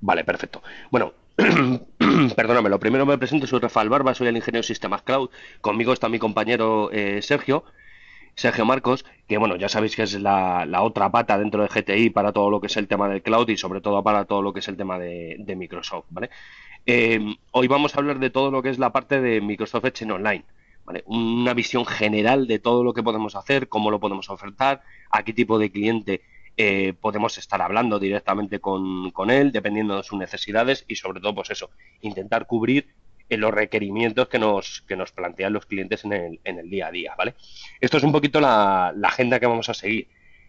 Vale, perfecto. Bueno, perdóname, lo primero me presento, soy Rafael Barba, soy el ingeniero de sistemas cloud. Conmigo está mi compañero eh, Sergio, Sergio Marcos, que bueno, ya sabéis que es la, otra pata dentro de GTI para todo lo que es el tema del cloud y sobre todo para todo lo que es el tema de, Microsoft, ¿vale? Em, hoy vamos a hablar de todo lo que es la parte de Microsoft Edge en Online. ¿Vale? Una visión general de todo lo que podemos hacer, cómo lo podemos ofertar, a qué tipo de cliente eh, podemos estar hablando directamente con, con, él, dependiendo de sus necesidades y sobre todo, pues eso, intentar cubrir eh, los requerimientos que nos, que nos plantean los clientes en el, en el día a día, ¿vale? Esto es un poquito la, agenda que vamos a seguir.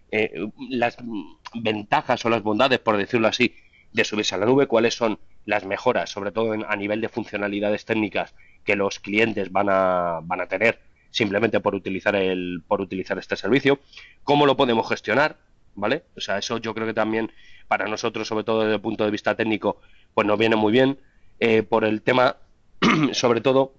Eh, las ventajas o las bondades, por decirlo así, de subirse a la nube, cuáles son las mejoras, sobre todo a nivel de funcionalidades técnicas que los clientes van a, van a tener simplemente por utilizar, el, por utilizar este servicio, cómo lo podemos gestionar, ¿vale? O sea, eso yo creo que también para nosotros, sobre todo desde el punto de vista técnico, pues nos viene muy bien. Eh, por el tema, sobre todo,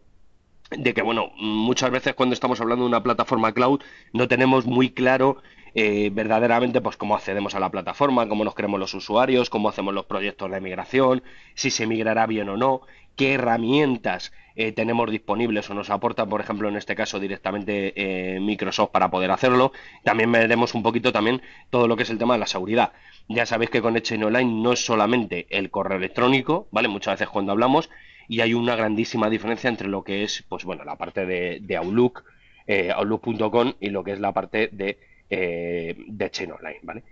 de que, bueno, muchas veces cuando estamos hablando de una plataforma cloud no tenemos muy claro eh, verdaderamente pues cómo accedemos a la plataforma, cómo nos creemos los usuarios, cómo hacemos los proyectos de migración, si se migrará bien o no, qué herramientas eh, tenemos disponibles o nos aporta, por ejemplo, en este caso directamente eh, Microsoft para poder hacerlo. También veremos un poquito también todo lo que es el tema de la seguridad. Ya sabéis que con Exchange Online no es solamente el correo electrónico, ¿vale? Muchas veces cuando hablamos y hay una grandísima diferencia entre lo que es, pues bueno, la parte de, Outlook, Outlook.com y lo que es la parte de eh, de chain Online, ¿vale?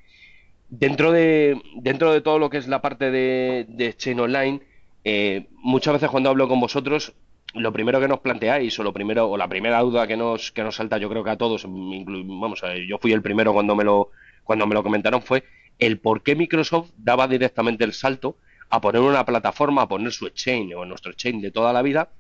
Dentro de, dentro de todo lo que es la parte de, de Online, eh, muchas veces cuando hablo con vosotros, lo primero que nos planteáis, o lo primero, o la primera duda que nos, que nos salta, yo creo que a todos, vamos eh, yo fui el primero cuando me lo, cuando me lo comentaron, fue el por qué Microsoft daba directamente el salto a poner una plataforma, a poner su exchange o nuestro Chain de toda la vida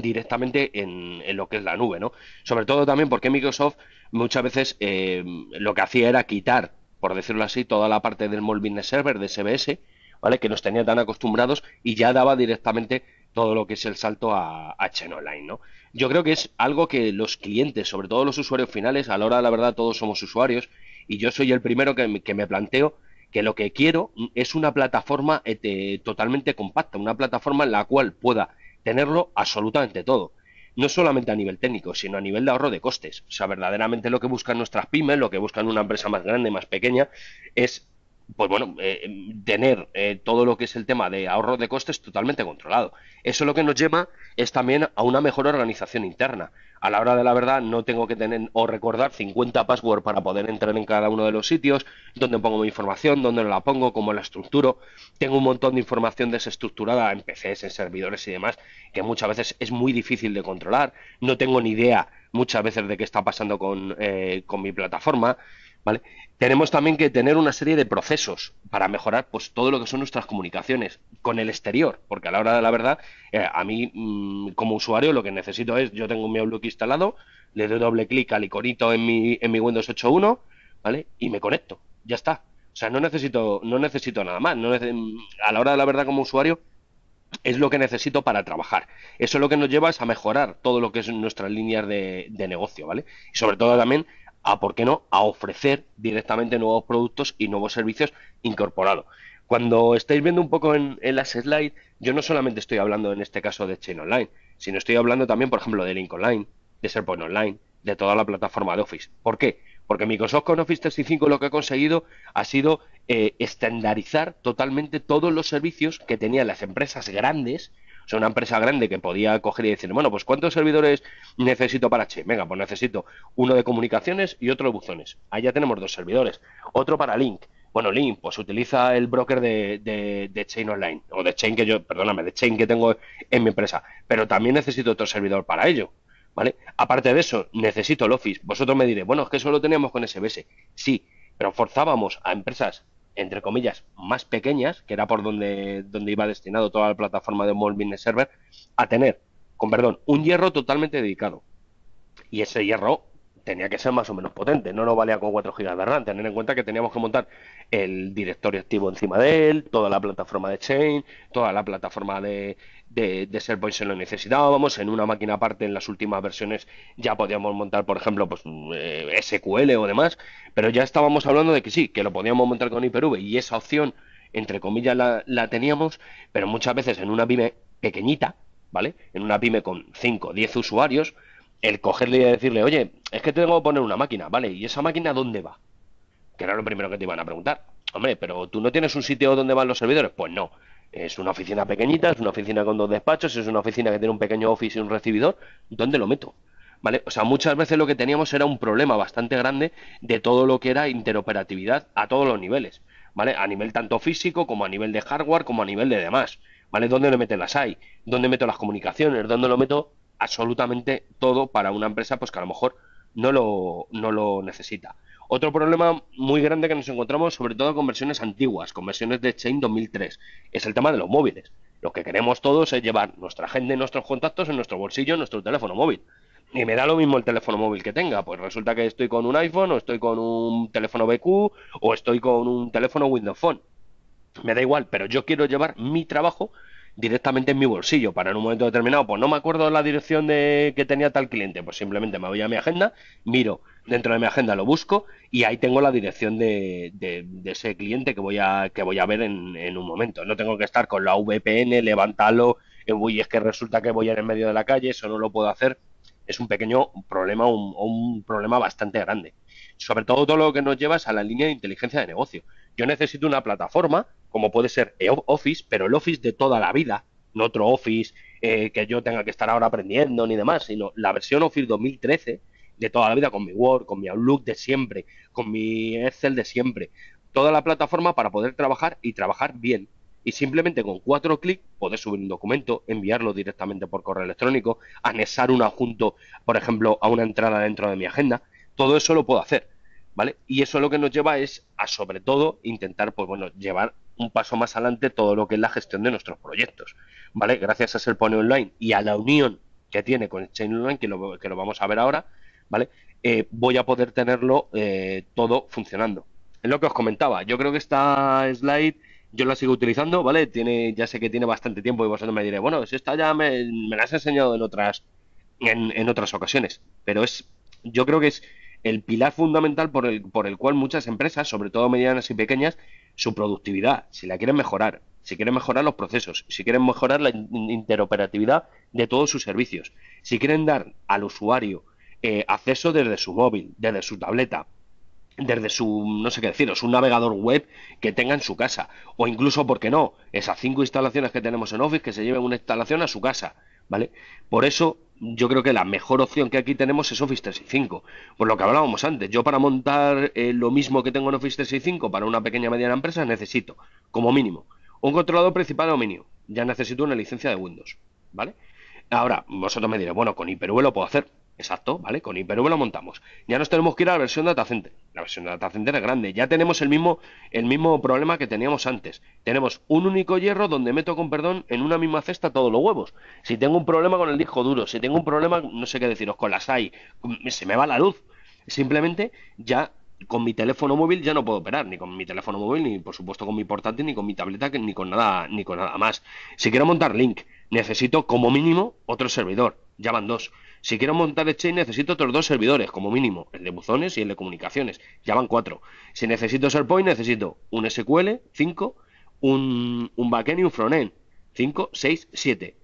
directamente en, lo que es la nube, ¿no? Sobre todo también porque Microsoft muchas veces eh, lo que hacía era quitar, por decirlo así, toda la parte del Mall Business Server, de SBS, ¿vale? Que nos tenía tan acostumbrados y ya daba directamente todo lo que es el salto a, a Online, ¿no? Yo creo que es algo que los clientes, sobre todo los usuarios finales, a la hora la verdad todos somos usuarios y yo soy el primero que, que me planteo que lo que quiero es una plataforma eh, totalmente compacta, una plataforma en la cual pueda tenerlo absolutamente todo. No solamente a nivel técnico, sino a nivel de ahorro de costes. O sea, verdaderamente lo que buscan nuestras pymes, lo que buscan una empresa más grande, más pequeña, es pues bueno, eh, em, tener eh, todo lo que es el tema de ahorro de costes totalmente controlado. Eso lo que nos lleva es también a una mejor organización interna. A la hora de la verdad no tengo que tener o recordar 50 passwords para poder entrar en cada uno de los sitios, donde pongo mi información, dónde la pongo, cómo la estructuro. Tengo un montón de información desestructurada en PCs, en servidores y demás, que muchas veces es muy difícil de controlar. No tengo ni idea muchas veces de qué está pasando con, eh, con mi plataforma. Tenemos también que tener una serie de procesos para mejorar pues, todo lo que son nuestras comunicaciones con el exterior, porque a la hora de la verdad, eh, a mí mm, como usuario lo que necesito es, yo tengo mi Outlook instalado, le doy doble clic al iconito en mi, en mi Windows 8.1, ¿vale? Y me conecto, ya está. O sea, no necesito, no necesito nada más. No a la hora de la verdad como usuario, es lo que necesito para trabajar. Eso es lo que nos lleva es a mejorar todo lo que es nuestras líneas de, de negocio, ¿vale? Y sobre todo también a, ¿por qué no?, a ofrecer directamente nuevos productos y nuevos servicios incorporados. Cuando estáis viendo un poco en, en las slides, yo no solamente estoy hablando en este caso de Chain Online, sino estoy hablando también, por ejemplo, de Link Online, de SharePoint Online, de toda la plataforma de Office. ¿Por qué? Porque Microsoft con Office 365 lo que ha conseguido ha sido eh, estandarizar totalmente todos los servicios que tenían las empresas grandes una empresa grande que podía coger y decir, bueno, pues ¿cuántos servidores necesito para Che? Venga, pues necesito uno de comunicaciones y otro de buzones. Ahí ya tenemos dos servidores. Otro para Link. Bueno, Link, pues utiliza el broker de, de, Chain Online, o de Chain que yo, perdóname, de Chain que tengo en mi empresa, pero también necesito otro servidor para ello, ¿vale? Aparte de eso, necesito el Office. Vosotros me diréis, bueno, es que solo teníamos con SBS. Sí, pero forzábamos a empresas entre comillas, más pequeñas, que era por donde, donde iba destinado toda la plataforma de Mall Server, a tener, con perdón, un hierro totalmente dedicado. Y ese hierro tenía que ser más o menos potente, no nos valía con 4 GB de RAM, tener en cuenta que teníamos que montar el directorio activo encima de él, toda la plataforma de Chain, toda la plataforma de, de, de SharePoint se lo necesitábamos, en una máquina aparte en las últimas versiones ya podíamos montar, por ejemplo, pues eh, SQL o demás, pero ya estábamos hablando de que sí, que lo podíamos montar con Hyper-V y esa opción, entre comillas, la, la teníamos, pero muchas veces en una pyme pequeñita, ¿vale? En una pyme con 5 o 10 usuarios, el cogerle y decirle, oye, es que tengo que poner una máquina, ¿vale? ¿Y esa máquina dónde va? Que era lo primero que te iban a preguntar. Hombre, pero tú no tienes un sitio donde van los servidores. Pues no. Es una oficina pequeñita, es una oficina con dos despachos, es una oficina que tiene un pequeño office y un recibidor. ¿Dónde lo meto? ¿Vale? O sea, muchas veces lo que teníamos era un problema bastante grande de todo lo que era interoperatividad a todos los niveles, ¿vale? A nivel tanto físico como a nivel de hardware como a nivel de demás, ¿vale? ¿Dónde le meten las AI? ¿Dónde meto las comunicaciones? ¿Dónde lo meto absolutamente todo para una empresa pues que a lo mejor no lo, no lo necesita. Otro problema muy grande que nos encontramos, sobre todo con versiones antiguas, con versiones de Chain 2003, es el tema de los móviles. Lo que queremos todos es llevar nuestra agenda nuestros contactos en nuestro bolsillo, en nuestro teléfono móvil. Y me da lo mismo el teléfono móvil que tenga, pues resulta que estoy con un iPhone, o estoy con un teléfono BQ, o estoy con un teléfono Windows Phone. Me da igual, pero yo quiero llevar mi trabajo directamente en mi bolsillo para en un momento determinado, pues no me acuerdo la dirección de que tenía tal cliente, pues simplemente me voy a mi agenda, miro dentro de mi agenda, lo busco y ahí tengo la dirección de, ese cliente que voy a, que voy a ver en, un momento. No tengo que estar con la VPN, levantarlo, eh, uy, es que resulta que voy a ir en medio de la calle, eso no lo puedo hacer. Es un pequeño problema, un, un problema bastante grande. Sobre todo todo lo que nos lleva es a la línea de inteligencia de negocio yo necesito una plataforma, como puede ser e-, Office, pero el Office de toda la vida, no otro Office eh, que yo tenga que estar ahora aprendiendo ni demás, sino la versión Office 2013 de toda la vida, con mi Word, con mi Outlook de siempre, con mi Excel de siempre. Toda la plataforma para poder trabajar y trabajar bien. Y simplemente con cuatro clics poder subir un documento, enviarlo directamente por correo electrónico, anexar un adjunto, por ejemplo, a una entrada dentro de mi agenda. Todo eso lo puedo hacer. ¿vale? Y eso lo que nos lleva es a, sobre todo, intentar, pues bueno, llevar un paso más adelante todo lo que es la gestión de nuestros proyectos, ¿vale? Gracias a pone Online y a la unión que tiene con Chain Online, que lo, que lo vamos a ver ahora, ¿vale? Eh, voy a poder tenerlo eh, todo funcionando. Es lo que os comentaba, yo creo que esta slide yo la sigo utilizando, ¿vale? Tiene, ya sé que tiene bastante tiempo y vosotros me diréis, bueno, si esta ya me, la has enseñado en otras, en, en otras ocasiones, pero es, yo creo que es el pilar fundamental por el, por el cual muchas empresas, sobre todo medianas y pequeñas, su productividad, si la quieren mejorar, si quieren mejorar los procesos, si quieren mejorar la interoperatividad de todos sus servicios, si quieren dar al usuario eh, acceso desde su móvil, desde su tableta, desde su, no sé qué deciros, su navegador web que tenga en su casa, o incluso, ¿por qué no?, esas cinco instalaciones que tenemos en Office que se lleven una instalación a su casa, ¿vale? Por eso yo creo que la mejor opción que aquí tenemos es Office 365. Por lo que hablábamos antes, yo para montar eh, lo mismo que tengo en Office 365 para una pequeña mediana empresa necesito, como mínimo, un controlador principal de dominio. Ya necesito una licencia de Windows, ¿vale? Ahora, vosotros me diréis, bueno, con hyper lo puedo hacer. Exacto, ¿vale? Con hyper lo montamos. Ya nos tenemos que ir a la versión de center. La versión de center es grande. Ya tenemos el mismo, el mismo problema que teníamos antes. Tenemos un único hierro donde meto con perdón en una misma cesta todos los huevos. Si tengo un problema con el disco duro, si tengo un problema, no sé qué deciros, con las AI, mm, se me va la luz. Simplemente ya con mi teléfono móvil ya no puedo operar, ni con mi teléfono móvil, ni por supuesto con mi portátil, ni con mi tableta, ni con nada, ni con nada más. Si quiero montar Link, necesito como mínimo otro servidor, ya van dos. Si quiero montar Exchange necesito otros dos servidores, como mínimo, el de buzones y el de comunicaciones, ya van cuatro. Si necesito SharePoint necesito un SQL, 5, un, un backend y un frontend, cinco, seis siete,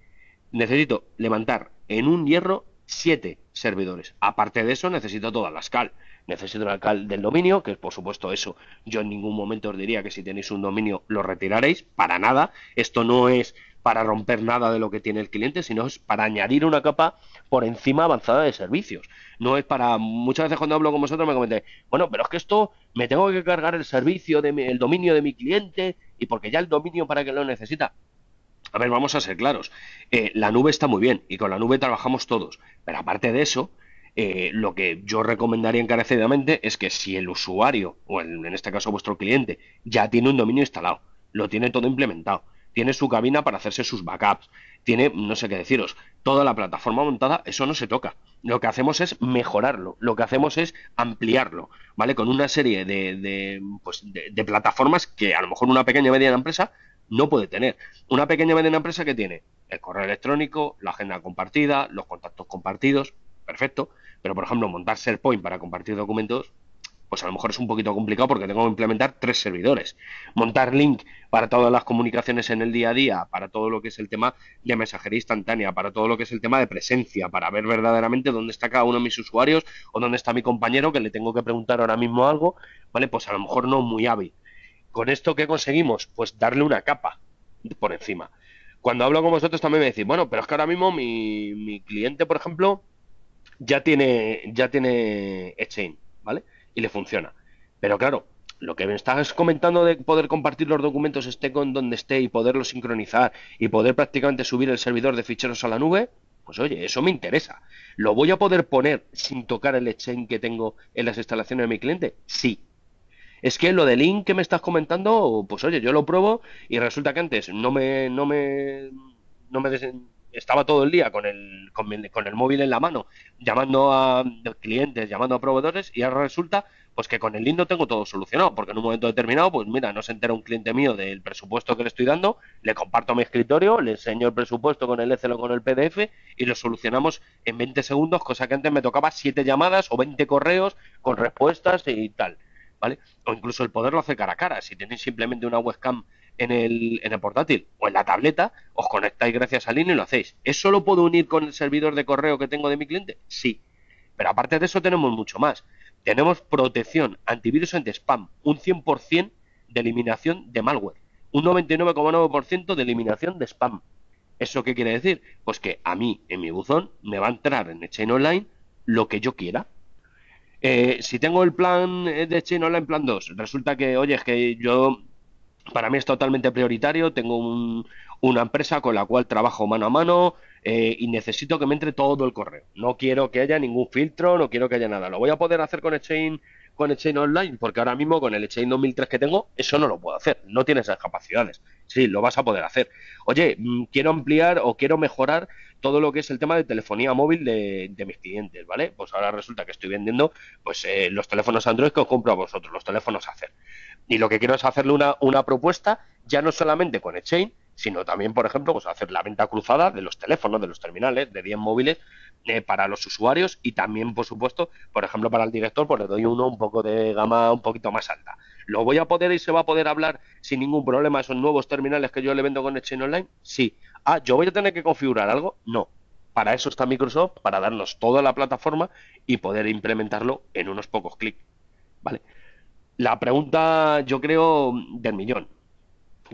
Necesito levantar en un hierro siete servidores. Aparte de eso necesito todas las cal necesito un alcalde del dominio, que por supuesto eso yo en ningún momento os diría que si tenéis un dominio lo retiraréis, para nada. Esto no es para romper nada de lo que tiene el cliente, sino es para añadir una capa por encima avanzada de servicios. No es para, muchas veces cuando hablo con vosotros me comentáis, bueno, pero es que esto me tengo que cargar el servicio, de el dominio de mi cliente y porque ya el dominio para que lo necesita. A ver, vamos a ser claros. Eh, la nube está muy bien y con la nube trabajamos todos, pero aparte de eso, eh, lo que yo recomendaría encarecidamente es que si el usuario, o en este caso vuestro cliente, ya tiene un dominio instalado, lo tiene todo implementado, tiene su cabina para hacerse sus backups, tiene, no sé qué deciros, toda la plataforma montada, eso no se toca. Lo que hacemos es mejorarlo, lo que hacemos es ampliarlo, ¿vale? Con una serie de, pues de, plataformas que a lo mejor una pequeña y mediana empresa no puede tener. Una pequeña y mediana empresa que tiene el correo electrónico, la agenda compartida, los contactos compartidos, perfecto, pero, por ejemplo, montar SharePoint para compartir documentos, pues a lo mejor es un poquito complicado porque tengo que implementar tres servidores. Montar link para todas las comunicaciones en el día a día, para todo lo que es el tema de mensajería instantánea, para todo lo que es el tema de presencia, para ver verdaderamente dónde está cada uno de mis usuarios o dónde está mi compañero que le tengo que preguntar ahora mismo algo, ¿vale? Pues a lo mejor no muy hábil. ¿Con esto qué conseguimos? Pues darle una capa por encima. Cuando hablo con vosotros también me decís, bueno, pero es que ahora mismo mi, mi cliente, por ejemplo, ya tiene, ya tiene Exchange, ¿vale? Y le funciona. Pero claro, lo que me estás comentando de poder compartir los documentos esté con donde esté y poderlo sincronizar y poder prácticamente subir el servidor de ficheros a la nube, pues oye, eso me interesa. ¿Lo voy a poder poner sin tocar el exchange que tengo en las instalaciones de mi cliente? Sí. Es que lo de link que me estás comentando, pues oye, yo lo pruebo y resulta que antes no me no me no me, estaba todo el día con el, con, el móvil en la mano, llamando a clientes, llamando a proveedores, y ahora resulta pues que con el Lindo tengo todo solucionado, porque en un momento determinado, pues mira, no se entera un cliente mío del presupuesto que le estoy dando, le comparto mi escritorio, le enseño el presupuesto con el Excel o con el PDF y lo solucionamos en 20 segundos, cosa que antes me tocaba 7 llamadas o 20 correos con respuestas y tal, ¿vale? O incluso el poderlo hacer cara a cara, si tenéis simplemente una webcam en el, en el portátil o en la tableta, os conectáis gracias al INE y lo hacéis. ¿Eso lo puedo unir con el servidor de correo que tengo de mi cliente? Sí. Pero aparte de eso tenemos mucho más. Tenemos protección antivirus ante spam, un 100% de eliminación de malware, un 99,9% de eliminación de spam. ¿Eso qué quiere decir? Pues que a mí, en mi buzón, me va a entrar en Chain Online lo que yo quiera. Eh, si tengo el plan eh, de Chain Online Plan 2, resulta que, oye, es que yo para mí es totalmente prioritario. Tengo una empresa con la cual trabajo mano a mano eh, y necesito que me entre todo el correo. No quiero que haya ningún filtro, no quiero que haya nada. Lo voy a poder hacer con Exchange con Exchange Online, porque ahora mismo con el Exchange 2003 que tengo, eso no lo puedo hacer, no tienes esas capacidades. si, lo vas a poder hacer. Oye, mm, quiero ampliar o quiero mejorar todo lo que es el tema de telefonía móvil de, mis clientes, ¿vale? Pues ahora resulta que estoy vendiendo pues eh, los teléfonos Android que os compro a vosotros, los teléfonos hacer. Y lo que quiero es hacerle una, una propuesta, ya no solamente con Exchange, sino también, por ejemplo, pues hacer la venta cruzada de los teléfonos, de los terminales, de 10 móviles, para los usuarios y también, por supuesto, por ejemplo, para el director, pues le doy uno un poco de gama un poquito más alta. ¿Lo voy a poder y se va a poder hablar sin ningún problema esos nuevos terminales que yo le vendo con Exchange Online? Sí. Ah, ¿yo voy a tener que configurar algo? No. Para eso está Microsoft, para darnos toda la plataforma y poder implementarlo en unos pocos clics. ¿Vale? La pregunta, yo creo, del millón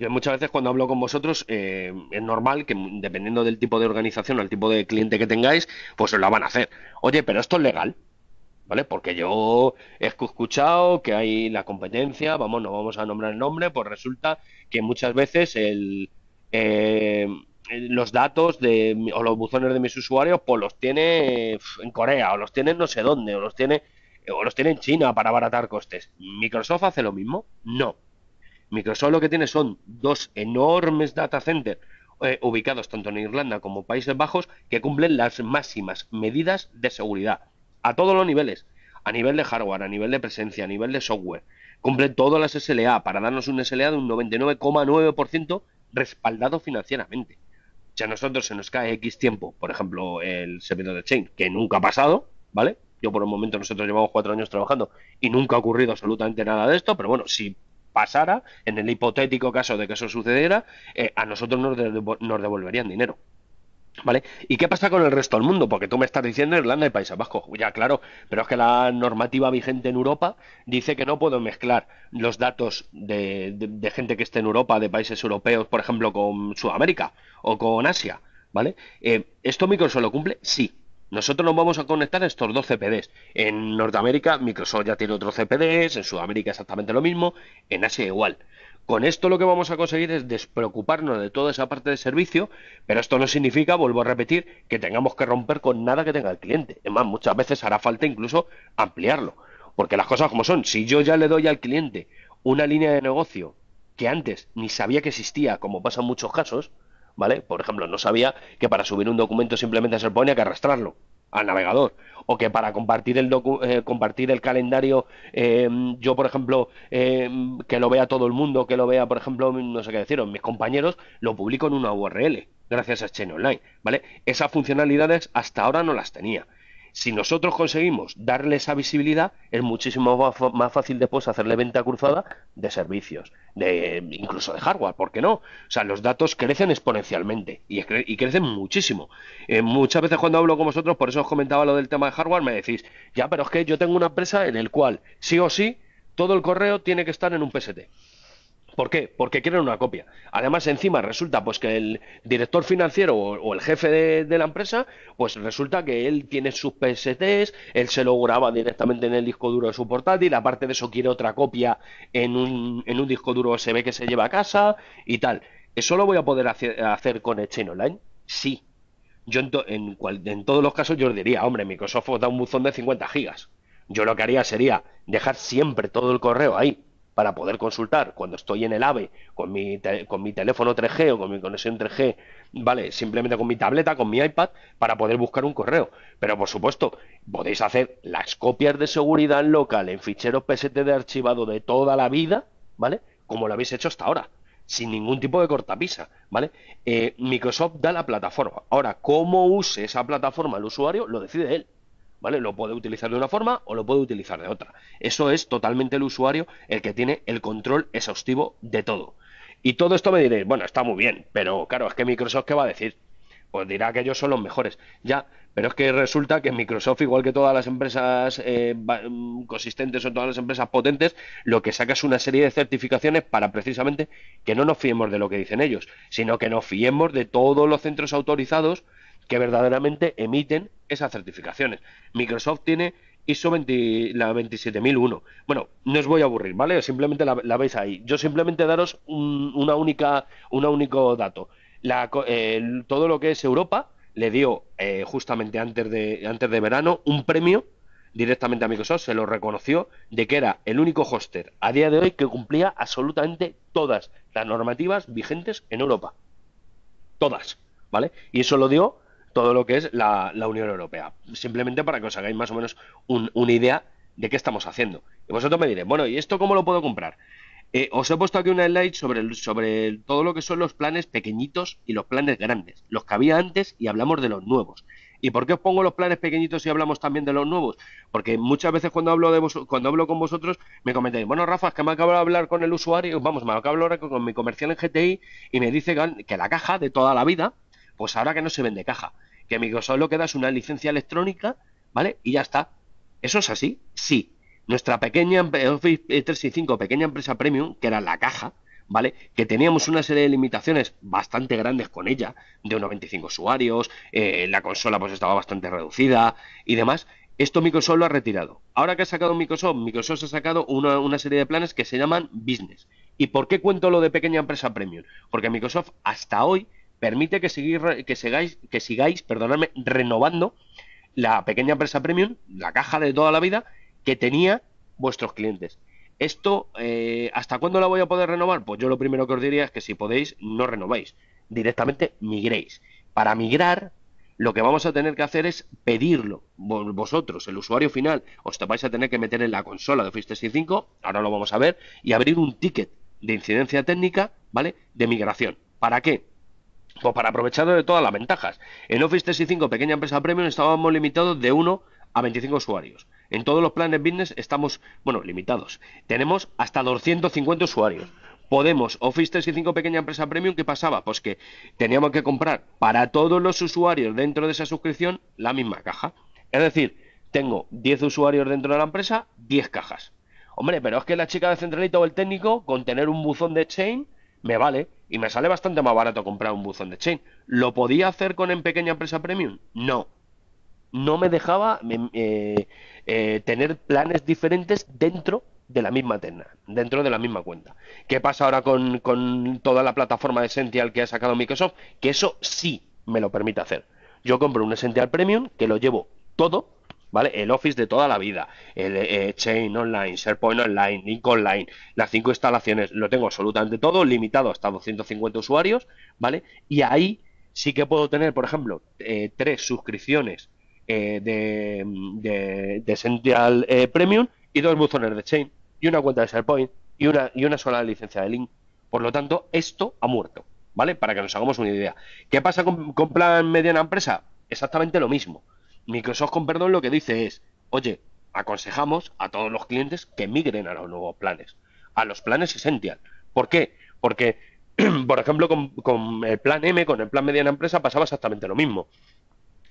muchas veces cuando hablo con vosotros eh, es normal que dependiendo del tipo de organización o el tipo de cliente que tengáis, pues os la van a hacer. Oye, pero esto es legal, ¿vale? Porque yo he escuchado que hay la competencia, vamos, no vamos a nombrar el nombre, pues resulta que muchas veces el, eh, los datos de, o los buzones de mis usuarios, pues los tiene en Corea, o los tiene no sé dónde, o los tiene, o los tiene en China para abaratar costes. ¿Microsoft hace lo mismo? No. Microsoft lo que tiene son dos enormes data centers eh, ubicados tanto en Irlanda como en Países Bajos que cumplen las máximas medidas de seguridad a todos los niveles, a nivel de hardware, a nivel de presencia, a nivel de software. Cumplen todas las SLA para darnos un SLA de un 99,9% respaldado financieramente. Ya a nosotros se nos cae X tiempo, por ejemplo, el servidor de Chain, que nunca ha pasado, ¿vale? Yo por el momento nosotros llevamos cuatro años trabajando y nunca ha ocurrido absolutamente nada de esto, pero bueno, si pasara, en el hipotético caso de que eso sucediera, eh, a nosotros nos, devolverían dinero. ¿Vale? ¿Y qué pasa con el resto del mundo? Porque tú me estás diciendo Irlanda y Países Bajos. Ya, claro, pero es que la normativa vigente en Europa dice que no puedo mezclar los datos de, gente que esté en Europa, de países europeos, por ejemplo, con Sudamérica o con Asia. ¿Vale? Eh, ¿Esto Microsoft lo cumple? Sí. Nosotros nos vamos a conectar a estos dos CPDs. En Norteamérica, Microsoft ya tiene otros CPDs, en Sudamérica exactamente lo mismo, en Asia igual. Con esto lo que vamos a conseguir es despreocuparnos de toda esa parte de servicio, pero esto no significa, vuelvo a repetir, que tengamos que romper con nada que tenga el cliente. Es más, muchas veces hará falta incluso ampliarlo. Porque las cosas como son, si yo ya le doy al cliente una línea de negocio que antes ni sabía que existía, como pasa en muchos casos, ¿vale? Por ejemplo, no sabía que para subir un documento simplemente se ponía que arrastrarlo al navegador o que para compartir el eh, compartir el calendario eh, yo por ejemplo eh, que lo vea todo el mundo que lo vea por ejemplo no sé qué decir mis compañeros lo publico en una URL gracias a Chain Online vale esas funcionalidades hasta ahora no las tenía si nosotros conseguimos darle esa visibilidad, es muchísimo más, fácil después hacerle venta cruzada de servicios, de incluso de hardware, ¿por qué no? O sea, los datos crecen exponencialmente y, crecen muchísimo. Eh, muchas veces cuando hablo con vosotros, por eso os comentaba lo del tema de hardware, me decís, ya, pero es que yo tengo una empresa en el cual sí o sí todo el correo tiene que estar en un PST. ¿Por qué? Porque quieren una copia. Además, encima resulta pues que el director financiero o, el jefe de, la empresa, pues resulta que él tiene sus PSTs, él se lo graba directamente en el disco duro de su portátil, aparte de eso quiere otra copia en un, en un disco duro ve que se lleva a casa y tal. ¿Eso lo voy a poder hacer, con el Chain Online? Sí. Yo en, en, todos los casos yo os diría, hombre, Microsoft da un buzón de 50 gigas. Yo lo que haría sería dejar siempre todo el correo ahí para poder consultar cuando estoy en el AVE con mi, con mi teléfono 3G o con mi conexión 3G, ¿vale? Simplemente con mi tableta, con mi iPad, para poder buscar un correo. Pero por supuesto, podéis hacer las copias de seguridad local en ficheros PST de archivado de toda la vida, ¿vale? Como lo habéis hecho hasta ahora sin ningún tipo de cortapisa, ¿vale? Eh, Microsoft da la plataforma. Ahora, cómo use esa plataforma el usuario lo decide él. Lo puede utilizar de una forma o lo puede utilizar de otra. Eso es totalmente el usuario el que tiene el control exhaustivo de todo. Y todo esto me diréis, bueno, está muy bien, pero claro, es que Microsoft, ¿qué va a decir? Pues dirá que ellos son los mejores. Ya, pero es que resulta que Microsoft, igual que todas las empresas eh, mm, consistentes o todas las empresas potentes, lo que saca es una serie de certificaciones para precisamente que no nos fiemos de lo que dicen ellos, sino que nos fiemos de todos los centros autorizados que verdaderamente emiten esas certificaciones. Microsoft tiene ISO la 27001. Bueno, no os voy a aburrir, ¿vale? Simplemente la, veis ahí. Yo simplemente daros un, una única, un único dato. todo lo que es Europa le dio eh, justamente antes de, antes de verano un premio directamente a Microsoft, se lo reconoció de que era el único hoster a día de hoy que cumplía absolutamente todas las normativas vigentes en Europa. Todas, ¿vale? Y eso lo dio todo lo que es la, la Unión Europea. Simplemente para que os hagáis más o menos una idea de qué estamos haciendo. Y vosotros me diréis, bueno, ¿y esto cómo lo puedo comprar? Eh, os he puesto aquí una slide sobre, sobre todo lo que son los planes pequeñitos y los planes grandes, los que había antes y hablamos de los nuevos. ¿Y por qué os pongo los planes pequeñitos y hablamos también de los nuevos? Porque muchas veces cuando hablo de cuando hablo con vosotros me comentáis, bueno Rafa, es que me acabo de hablar con el usuario, vamos, me acabo de hablar con mi comercial en GTI y me dice que la caja de toda la vida pues ahora que no se vende caja, que Microsoft lo que da es una licencia electrónica, ¿vale? Y ya está. ¿Eso es así? Sí. Nuestra pequeña Office 365, pequeña empresa premium, que era la caja, ¿vale? Que teníamos una serie de limitaciones bastante grandes con ella, de unos 25 usuarios, eh, la consola pues estaba bastante reducida y demás. Esto Microsoft lo ha retirado. Ahora que ha sacado Microsoft, Microsoft ha sacado una, serie de planes que se llaman business. ¿Y por qué cuento lo de pequeña empresa premium? Porque Microsoft hasta hoy permite que, seguir, que sigáis, que sigáis perdonadme, renovando la pequeña empresa premium, la caja de toda la vida que tenía vuestros clientes. Esto, eh, ¿hasta cuándo la voy a poder renovar? Pues yo lo primero que os diría es que si podéis, no renováis. Directamente migréis. Para migrar, lo que vamos a tener que hacer es pedirlo. Vosotros, el usuario final, os vais a tener que meter en la consola de y 365, ahora lo vamos a ver, y abrir un ticket de incidencia técnica, ¿vale? De migración. ¿Para qué? pues para aprovechar de todas las ventajas. En Office 365 Pequeña Empresa Premium estábamos limitados de 1 a 25 usuarios. En todos los planes business estamos, bueno, limitados. Tenemos hasta 250 usuarios. Podemos, Office 365 Pequeña Empresa Premium, ¿qué pasaba? Pues que teníamos que comprar para todos los usuarios dentro de esa suscripción la misma caja. Es decir, tengo 10 usuarios dentro de la empresa, 10 cajas. Hombre, pero es que la chica de centralito o el técnico, con tener un buzón de chain, me vale y me sale bastante más barato comprar un buzón de Chain. ¿Lo podía hacer con en pequeña empresa premium? No. No me dejaba eh, eh, tener planes diferentes dentro de la misma terna, dentro de la misma cuenta. ¿Qué pasa ahora con, toda la plataforma de Essential que ha sacado Microsoft? Que eso sí me lo permite hacer. Yo compro un Essential Premium que lo llevo todo el Office de toda la vida, el eh, eh, Chain Online, SharePoint Online, Link Online, las cinco instalaciones, lo tengo absolutamente todo, limitado hasta 250 usuarios, ¿vale? Y ahí sí que puedo tener, por ejemplo, eh, tres suscripciones de, de, Central Premium y dos buzones de Chain y una cuenta de SharePoint y una, y una sola licencia de Link. Por lo tanto, esto ha muerto, ¿vale? Para que nos hagamos una idea. ¿Qué pasa con plan mediana empresa? Exactamente lo mismo. Microsoft con perdón lo que dice es, oye, aconsejamos a todos los clientes que migren a los nuevos planes, a los planes Essential. ¿Por qué? Porque, por ejemplo, con, con el plan M, con el plan mediana empresa, pasaba exactamente lo mismo.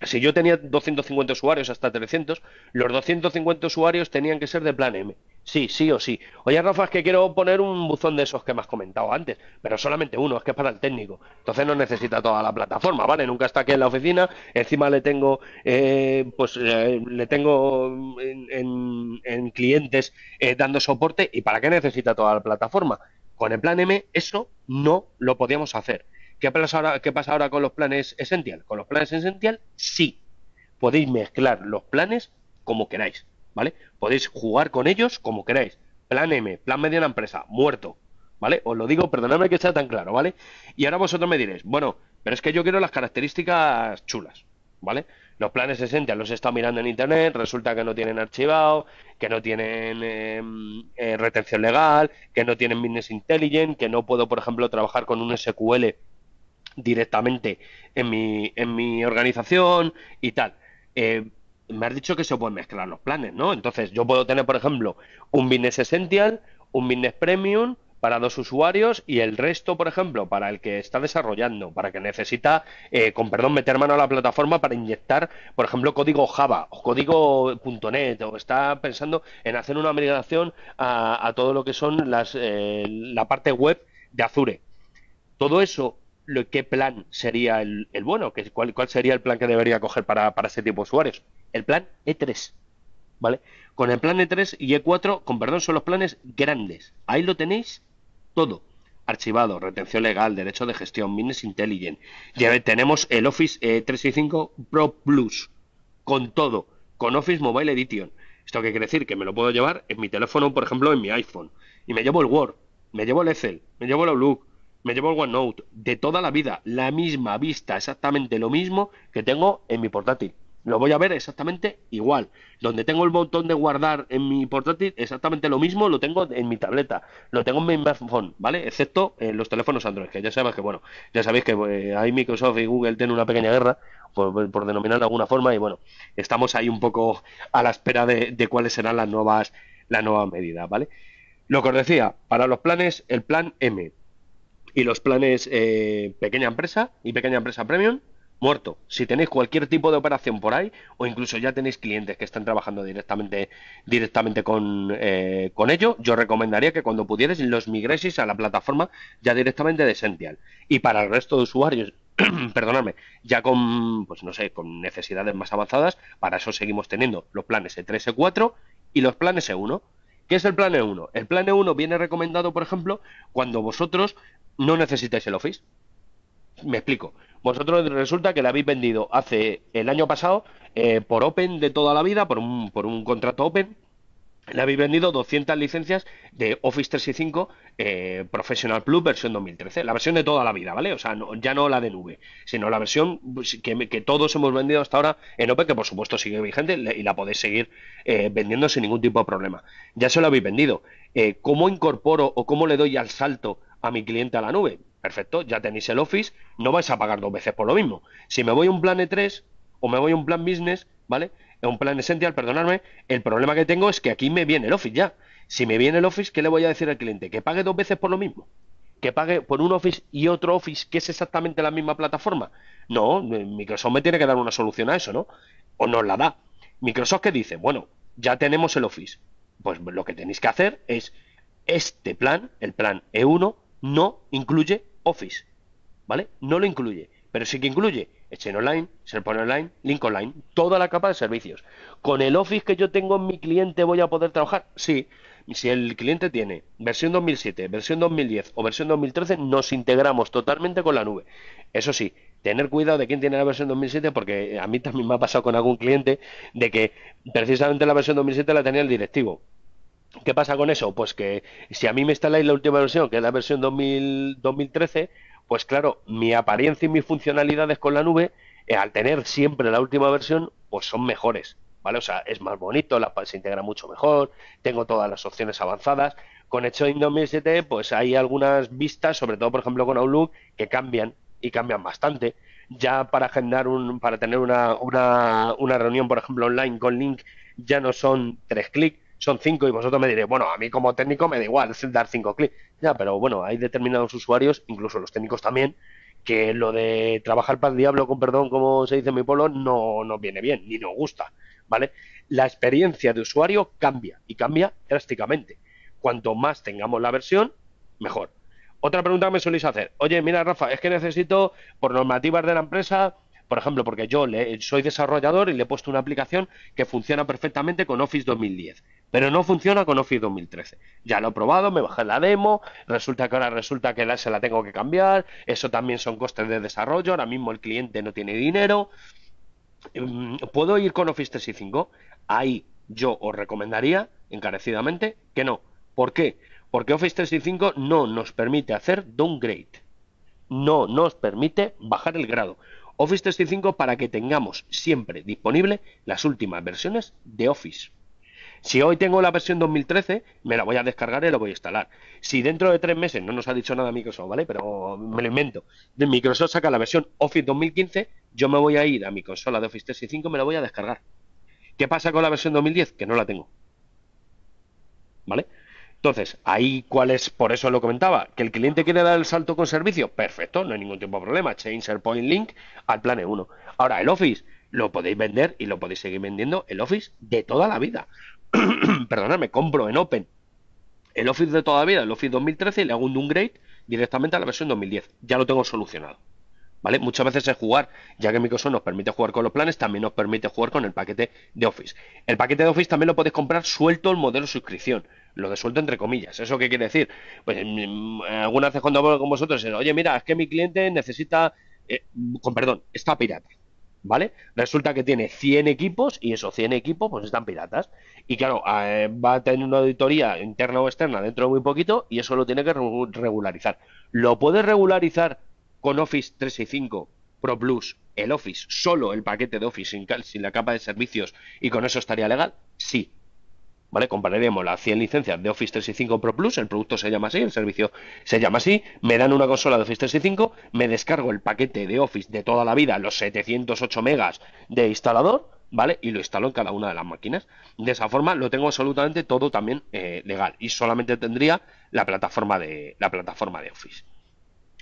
Si yo tenía 250 usuarios hasta 300, los 250 usuarios tenían que ser de plan M. Sí, sí o sí. Oye, Rafa, es que quiero poner un buzón de esos que me has comentado antes, pero solamente uno, es que es para el técnico. Entonces no necesita toda la plataforma, ¿vale? Nunca está aquí en la oficina. Encima le tengo, eh, pues, eh, le tengo en, clientes eh, dando soporte. ¿Y para qué necesita toda la plataforma? Con el plan M, eso no lo podíamos hacer. ¿Qué pasa ahora, qué pasa ahora con los planes Essential? Con los planes Essential, sí. Podéis mezclar los planes como queráis ¿vale? Podéis jugar con ellos como queráis. Plan M, plan la empresa, muerto, ¿vale? Os lo digo, perdonadme que sea tan claro, ¿vale? Y ahora vosotros me diréis, bueno, pero es que yo quiero las características chulas, ¿vale? Los planes 60 los he estado mirando en internet, resulta que no tienen archivado, que no tienen em, eh, retención legal, que no tienen business intelligent, que no puedo, por ejemplo, trabajar con un SQL directamente en mi, en mi organización y tal. Eh, me has dicho que se pueden mezclar los planes, ¿no? Entonces, yo puedo tener, por ejemplo, un Business Essential, un Business Premium para dos usuarios y el resto, por ejemplo, para el que está desarrollando, para que necesita, eh, con perdón, meter mano a la plataforma para inyectar, por ejemplo, código Java o código .NET o está pensando en hacer una migración a, todo lo que son las, eh, la parte web de Azure. Todo eso qué plan sería el, bueno, cuál, cuál sería el plan que debería coger para ese tipo de usuarios el plan E3. ¿Vale? Con el plan E3 y E4, con perdón, son los planes grandes. Ahí lo tenéis todo. Archivado, retención legal, derecho de gestión, business intelligent. Ya tenemos el Office e y 365 Pro Plus. Con todo. Con Office Mobile Edition. Esto que quiere decir que me lo puedo llevar en mi teléfono, por ejemplo, en mi iPhone. Y me llevo el Word, me llevo el Excel, me llevo el Outlook, me llevo el OneNote. De toda la vida. La misma vista, exactamente lo mismo que tengo en mi portátil lo voy a ver exactamente igual. Donde tengo el botón de guardar en mi portátil, exactamente lo mismo lo tengo en mi tableta, lo tengo en mi smartphone, ¿vale? Excepto en eh, los teléfonos Android, que ya sabes que, bueno, ya sabéis que hay eh, Microsoft y Google tienen una pequeña guerra, por, por de alguna forma, y bueno, estamos ahí un poco a la espera de, cuáles serán las nuevas, las nueva medidas, ¿vale? Lo que os decía, para los planes, el plan M y los planes eh, pequeña empresa y pequeña empresa premium, muerto. Si tenéis cualquier tipo de operación por ahí, o incluso ya tenéis clientes que están trabajando directamente, directamente con, eh, con ello, yo recomendaría que cuando pudierais los migresis a la plataforma ya directamente de Sential. Y para el resto de usuarios, perdonadme, ya con, pues no sé, con necesidades más avanzadas, para eso seguimos teniendo los planes E3, E4 y los planes E1. ¿Qué es el plan E1? El plan E1 viene recomendado, por ejemplo, cuando vosotros no necesitáis el Office. Me explico. Vosotros resulta que la habéis vendido hace el año pasado eh, por Open de toda la vida, por un, contrato Open, le habéis vendido 200 licencias de Office 365 eh, Professional Plus versión 2013, la versión de toda la vida, ¿vale? O sea, ya no la de nube, sino la versión que, todos hemos vendido hasta ahora en Open, que por supuesto sigue vigente y la podéis seguir eh, vendiendo sin ningún tipo de problema. Ya se la habéis vendido. Eh, ¿Cómo incorporo o cómo le doy al salto a mi cliente a la nube? perfecto, ya tenéis el Office, no vais a pagar dos veces por lo mismo. Si me voy a un plan E3 o me voy a un plan Business, ¿vale? A eh, un plan Essential, perdonadme, el problema que tengo es que aquí me viene el Office ya. Si me viene el Office, ¿qué le voy a decir al cliente? Que pague dos veces por lo mismo. Que pague por un Office y otro Office que es exactamente la misma plataforma. No, eh, Microsoft me tiene que dar una solución a eso, ¿no? O nos la da. Microsoft que dice, bueno, ya tenemos el Office. Pues lo que tenéis que hacer es este plan, el plan E1, no incluye Office, ¿vale? No lo incluye, pero sí que incluye Exchange Online, SharePoint Online, Link Online, toda la capa de servicios. ¿Con el Office que yo tengo en mi cliente voy a poder trabajar? Sí. Si el cliente tiene versión 2007, versión 2010 o versión 2013, nos integramos totalmente con la nube. Eso sí, tener cuidado de quién tiene la versión 2007, porque a mí también me ha pasado con algún cliente de que precisamente la versión 2007 la tenía el directivo ¿Qué pasa con eso? Pues que si a mí me instaláis la última versión, que es la versión 2013, pues claro, mi apariencia y mis funcionalidades con la nube, eh, al tener siempre la última versión, pues son mejores, ¿vale? O sea, es más bonito, la, se integra mucho mejor, tengo todas las opciones avanzadas. Con en 2007, pues hay algunas vistas, sobre todo, por ejemplo, con Outlook, que cambian y cambian bastante. Ya para un, para tener una reunión, por ejemplo, online con Link, ya no son tres clics, son cinco y vosotros me diréis, bueno, a mí como técnico me da igual dar cinco clics. Ya, pero bueno, hay determinados usuarios, incluso los técnicos también, que lo de trabajar para el diablo, con perdón, como se dice en mi pueblo, no nos viene bien, ni nos gusta, ¿vale? La experiencia de usuario cambia y cambia drásticamente. Cuanto más tengamos la versión, mejor. Otra pregunta que me soléis hacer, oye, mira Rafa, es que necesito, por normativas de la empresa, por ejemplo, porque yo soy desarrollador y le he puesto una aplicación que funciona perfectamente con Office 2010, pero no funciona con Office 2013. Ya lo he probado, me bajé la demo, resulta que ahora resulta que se la tengo que cambiar, eso también son costes de desarrollo, ahora mismo el cliente no tiene dinero. Mm, ¿Puedo ir con Office 365? Ahí yo os recomendaría encarecidamente que no. ¿Por qué? Porque Office 365 no nos permite hacer downgrade. No nos permite bajar el grado. Office 365 para que tengamos siempre disponible las últimas versiones de Office. Si hoy tengo la versión 2013, me la voy a descargar y lo voy a instalar. Si dentro de tres meses, no nos ha dicho nada Microsoft, ¿vale? Pero me lo invento. Microsoft saca la versión Office 2015, yo me voy a ir a mi consola de Office 365 y me la voy a descargar. ¿Qué pasa con la versión 2010? Que no la tengo. ¿Vale? Entonces, ahí cuál es, por eso lo comentaba, que el cliente quiere dar el salto con servicio, perfecto, no hay ningún tipo de problema, change point Link al Plan 1. Ahora, el Office lo podéis vender y lo podéis seguir vendiendo, el Office de toda la vida. Perdonadme, compro en Open el Office de toda la vida, el Office 2013 y le hago un downgrade directamente a la versión 2010. Ya lo tengo solucionado. ¿Vale? Muchas veces es jugar, ya que Microsoft nos permite jugar con los planes, también nos permite jugar con el paquete de Office. El paquete de Office también lo podéis comprar suelto el modelo suscripción lo resuelto entre comillas. ¿Eso qué quiere decir? Pues mm, alguna vez cuando hablo con vosotros, oye, mira, es que mi cliente necesita, eh, con perdón, está pirata. ¿Vale? Resulta que tiene 100 equipos y esos 100 equipos pues están piratas. Y claro, ah, eh, va a tener una auditoría interna o externa dentro de muy poquito y eso lo tiene que regularizar. ¿Lo puede regularizar con Office 365 Pro Plus, el Office, solo el paquete de Office sin la capa de servicios y con eso estaría legal? Sí, ¿vale? las 100 licencias de Office 365 Pro Plus, el producto se llama así, el servicio se llama así, me dan una consola de Office 365, me descargo el paquete de Office de toda la vida, los 708 megas de instalador, ¿vale? Y lo instalo en cada una de las máquinas. De esa forma lo tengo absolutamente todo también eh, legal y solamente tendría la plataforma de, la plataforma de Office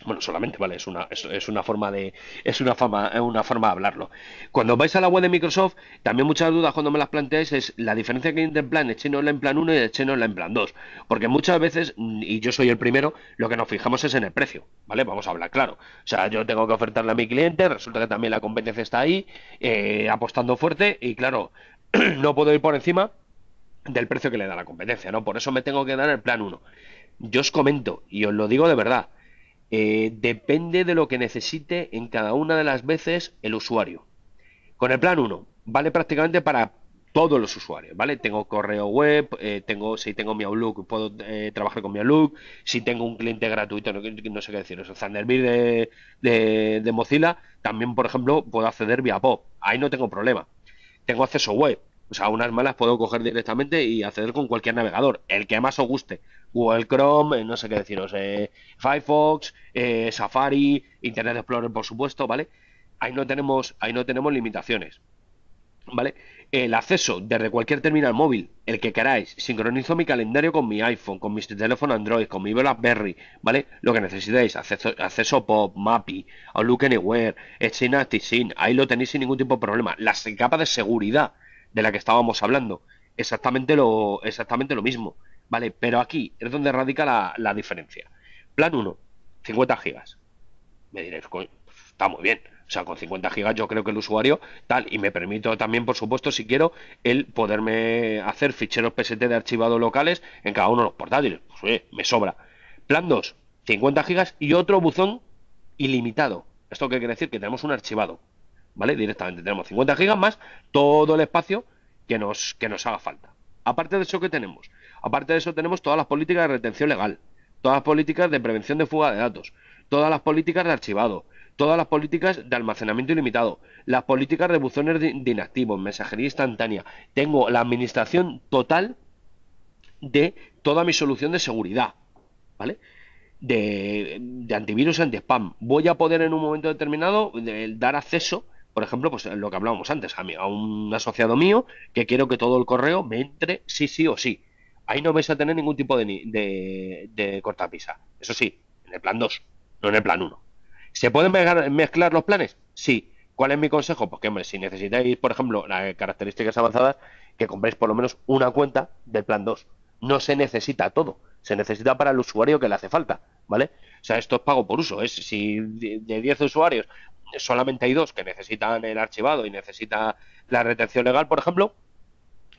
bueno, solamente, ¿vale? Es una, es, una forma de. Es una forma, una forma de hablarlo. Cuando vais a la web de Microsoft, también muchas dudas cuando me las planteáis es la diferencia que hay entre el plan chino en Plan 1 y la en Plan 2. Porque muchas veces, mm, y yo soy el primero, lo que nos fijamos es en el precio, ¿vale? Vamos a hablar claro. O sea, yo tengo que ofertarle a mi cliente, resulta que también la competencia está ahí, eh, apostando fuerte, y claro, no puedo ir por encima del precio que le da la competencia, ¿no? Por eso me tengo que dar el plan 1. Yo os comento, y os lo digo de verdad eh, depende de lo que necesite en cada una de las veces el usuario. Con el plan 1, vale prácticamente para todos los usuarios, ¿vale? Tengo correo web, eh, tengo si tengo mi Outlook, puedo eh, trabajar con mi Outlook, si tengo un cliente gratuito, no, no sé qué decir, o Thunderbird de, de, Mozilla, también, por ejemplo, puedo acceder vía POP, ahí no tengo problema. Tengo acceso web, o sea, unas malas puedo coger directamente y acceder con cualquier navegador, el que más os guste. Google Chrome, no sé qué deciros, eh, Firefox, Safari, Internet Explorer, por supuesto, ¿vale? Ahí no tenemos, ahí no tenemos limitaciones. ¿Vale? El acceso desde cualquier terminal móvil, el que queráis. Sincronizo mi calendario con mi iPhone, con mi teléfono Android, con mi BlackBerry, ¿vale? Lo que necesitéis, acceso, acceso pop, Mappy, Outlook Anywhere, Exchange Active Ahí lo tenéis sin ningún tipo de problema. Las capas de seguridad de la que estábamos hablando. Exactamente lo, exactamente lo mismo, ¿vale? Pero aquí es donde radica la, diferencia. Plan 1, 50 gigas. Me diréis, está muy bien. O sea, con 50 gigas yo creo que el usuario tal, y me permito también, por supuesto, si quiero, el poderme hacer ficheros PST de archivado locales en cada uno de los portátiles. Pues me sobra. Plan 2, 50 gigas y otro buzón ilimitado. ¿Esto qué quiere decir? Que tenemos un archivado ¿vale? Directamente tenemos 50 gigas más todo el espacio que nos, que nos haga falta. Aparte de eso, que tenemos? Aparte de eso, tenemos todas las políticas de retención legal, todas las políticas de prevención de fuga de datos, todas las políticas de archivado, todas las políticas de almacenamiento ilimitado, las políticas de buzones de inactivos, mensajería instantánea. Tengo la administración total de toda mi solución de seguridad, ¿vale? De, de antivirus anti-spam. Voy a poder en un momento determinado dar acceso por ejemplo, pues lo que hablábamos antes, a, mí, a un asociado mío que quiero que todo el correo me entre sí, sí o sí. Ahí no vais a tener ningún tipo de, de, de cortapisa. Eso sí, en el plan 2, no en el plan 1. ¿Se pueden mezclar los planes? Sí. ¿Cuál es mi consejo? Pues que, hombre, si necesitáis, por ejemplo, las características avanzadas, que compréis por lo menos una cuenta del plan 2. No se necesita todo. Se necesita para el usuario que le hace falta, ¿vale? O sea, esto es pago por uso. Es si de 10 usuarios solamente hay dos que necesitan el archivado y necesita la retención legal, por ejemplo,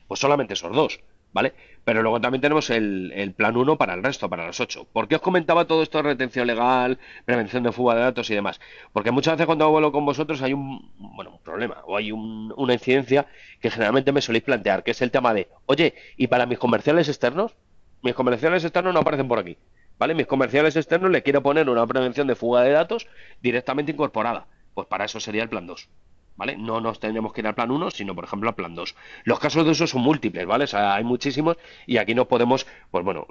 pues solamente esos dos, ¿vale? Pero luego también tenemos el, plan 1 para el resto, para los ocho. ¿Por qué os comentaba todo esto de retención legal, prevención de fuga de datos y demás? Porque muchas veces cuando vuelo con vosotros hay un, bueno, un problema o hay una incidencia que generalmente me soléis plantear, que es el tema de, oye, ¿y para mis comerciales externos? Mis comerciales externos no aparecen por aquí. ¿Vale? Mis comerciales externos le quiero poner una prevención de fuga de datos directamente incorporada. Pues para eso sería el plan 2. ¿Vale? No nos tendremos que ir al plan 1, sino por ejemplo al plan 2. Los casos de uso son múltiples, ¿vale? O sea, hay muchísimos y aquí no podemos, pues bueno,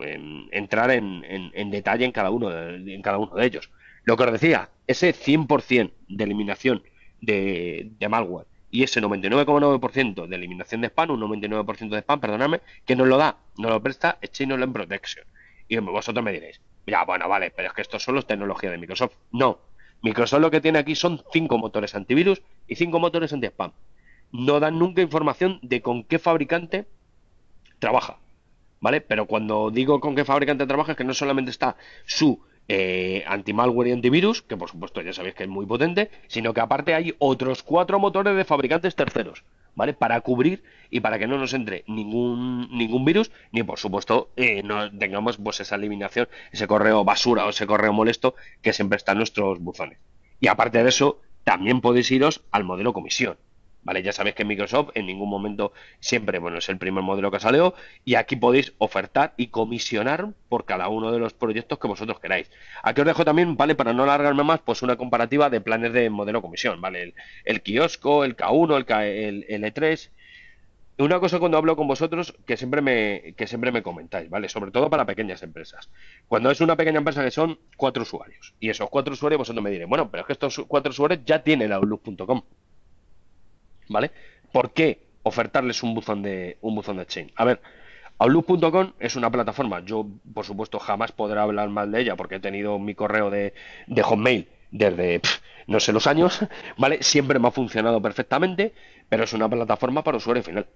entrar en, en, detalle en cada, uno de, en cada uno de ellos. Lo que os decía, ese 100% de eliminación de, malware y ese 99,9% de eliminación de spam, un 99% de spam, Perdonadme... que nos lo da, nos lo presta Exchange en Protection. Y vosotros me diréis, ya, bueno, vale, pero es que estos son los tecnologías de Microsoft. No, Microsoft lo que tiene aquí son cinco motores antivirus y cinco motores anti-spam. No dan nunca información de con qué fabricante trabaja, ¿vale? Pero cuando digo con qué fabricante trabaja es que no solamente está su eh, anti-malware y antivirus, que por supuesto ya sabéis que es muy potente, sino que aparte hay otros cuatro motores de fabricantes terceros. ¿vale? Para cubrir y para que no nos entre ningún, ningún virus, ni por supuesto eh, no tengamos pues, esa eliminación, ese correo basura o ese correo molesto que siempre está en nuestros buzones. Y aparte de eso, también podéis iros al modelo comisión, ¿vale? Ya sabéis que Microsoft en ningún momento siempre, bueno, es el primer modelo que salido y aquí podéis ofertar y comisionar por cada uno de los proyectos que vosotros queráis. Aquí os dejo también, ¿vale? Para no alargarme más, pues una comparativa de planes de modelo comisión, ¿vale? El, kiosco, el K1, el, K, el, E3 e una cosa cuando hablo con vosotros que siempre me que siempre me comentáis, ¿vale? Sobre todo para pequeñas empresas. Cuando es una pequeña empresa que son cuatro usuarios y esos cuatro usuarios vosotros me diréis, bueno, pero es que estos cuatro usuarios ya tienen outlook.com. ¿Por qué ofertarles un buzón de, un buzón de exchange? A ver, Outlook.com es una plataforma, yo por supuesto jamás podré hablar mal de ella porque he tenido mi correo de, de Hotmail desde no sé los años, ¿vale? Siempre me ha funcionado perfectamente, pero es una plataforma para usuario final.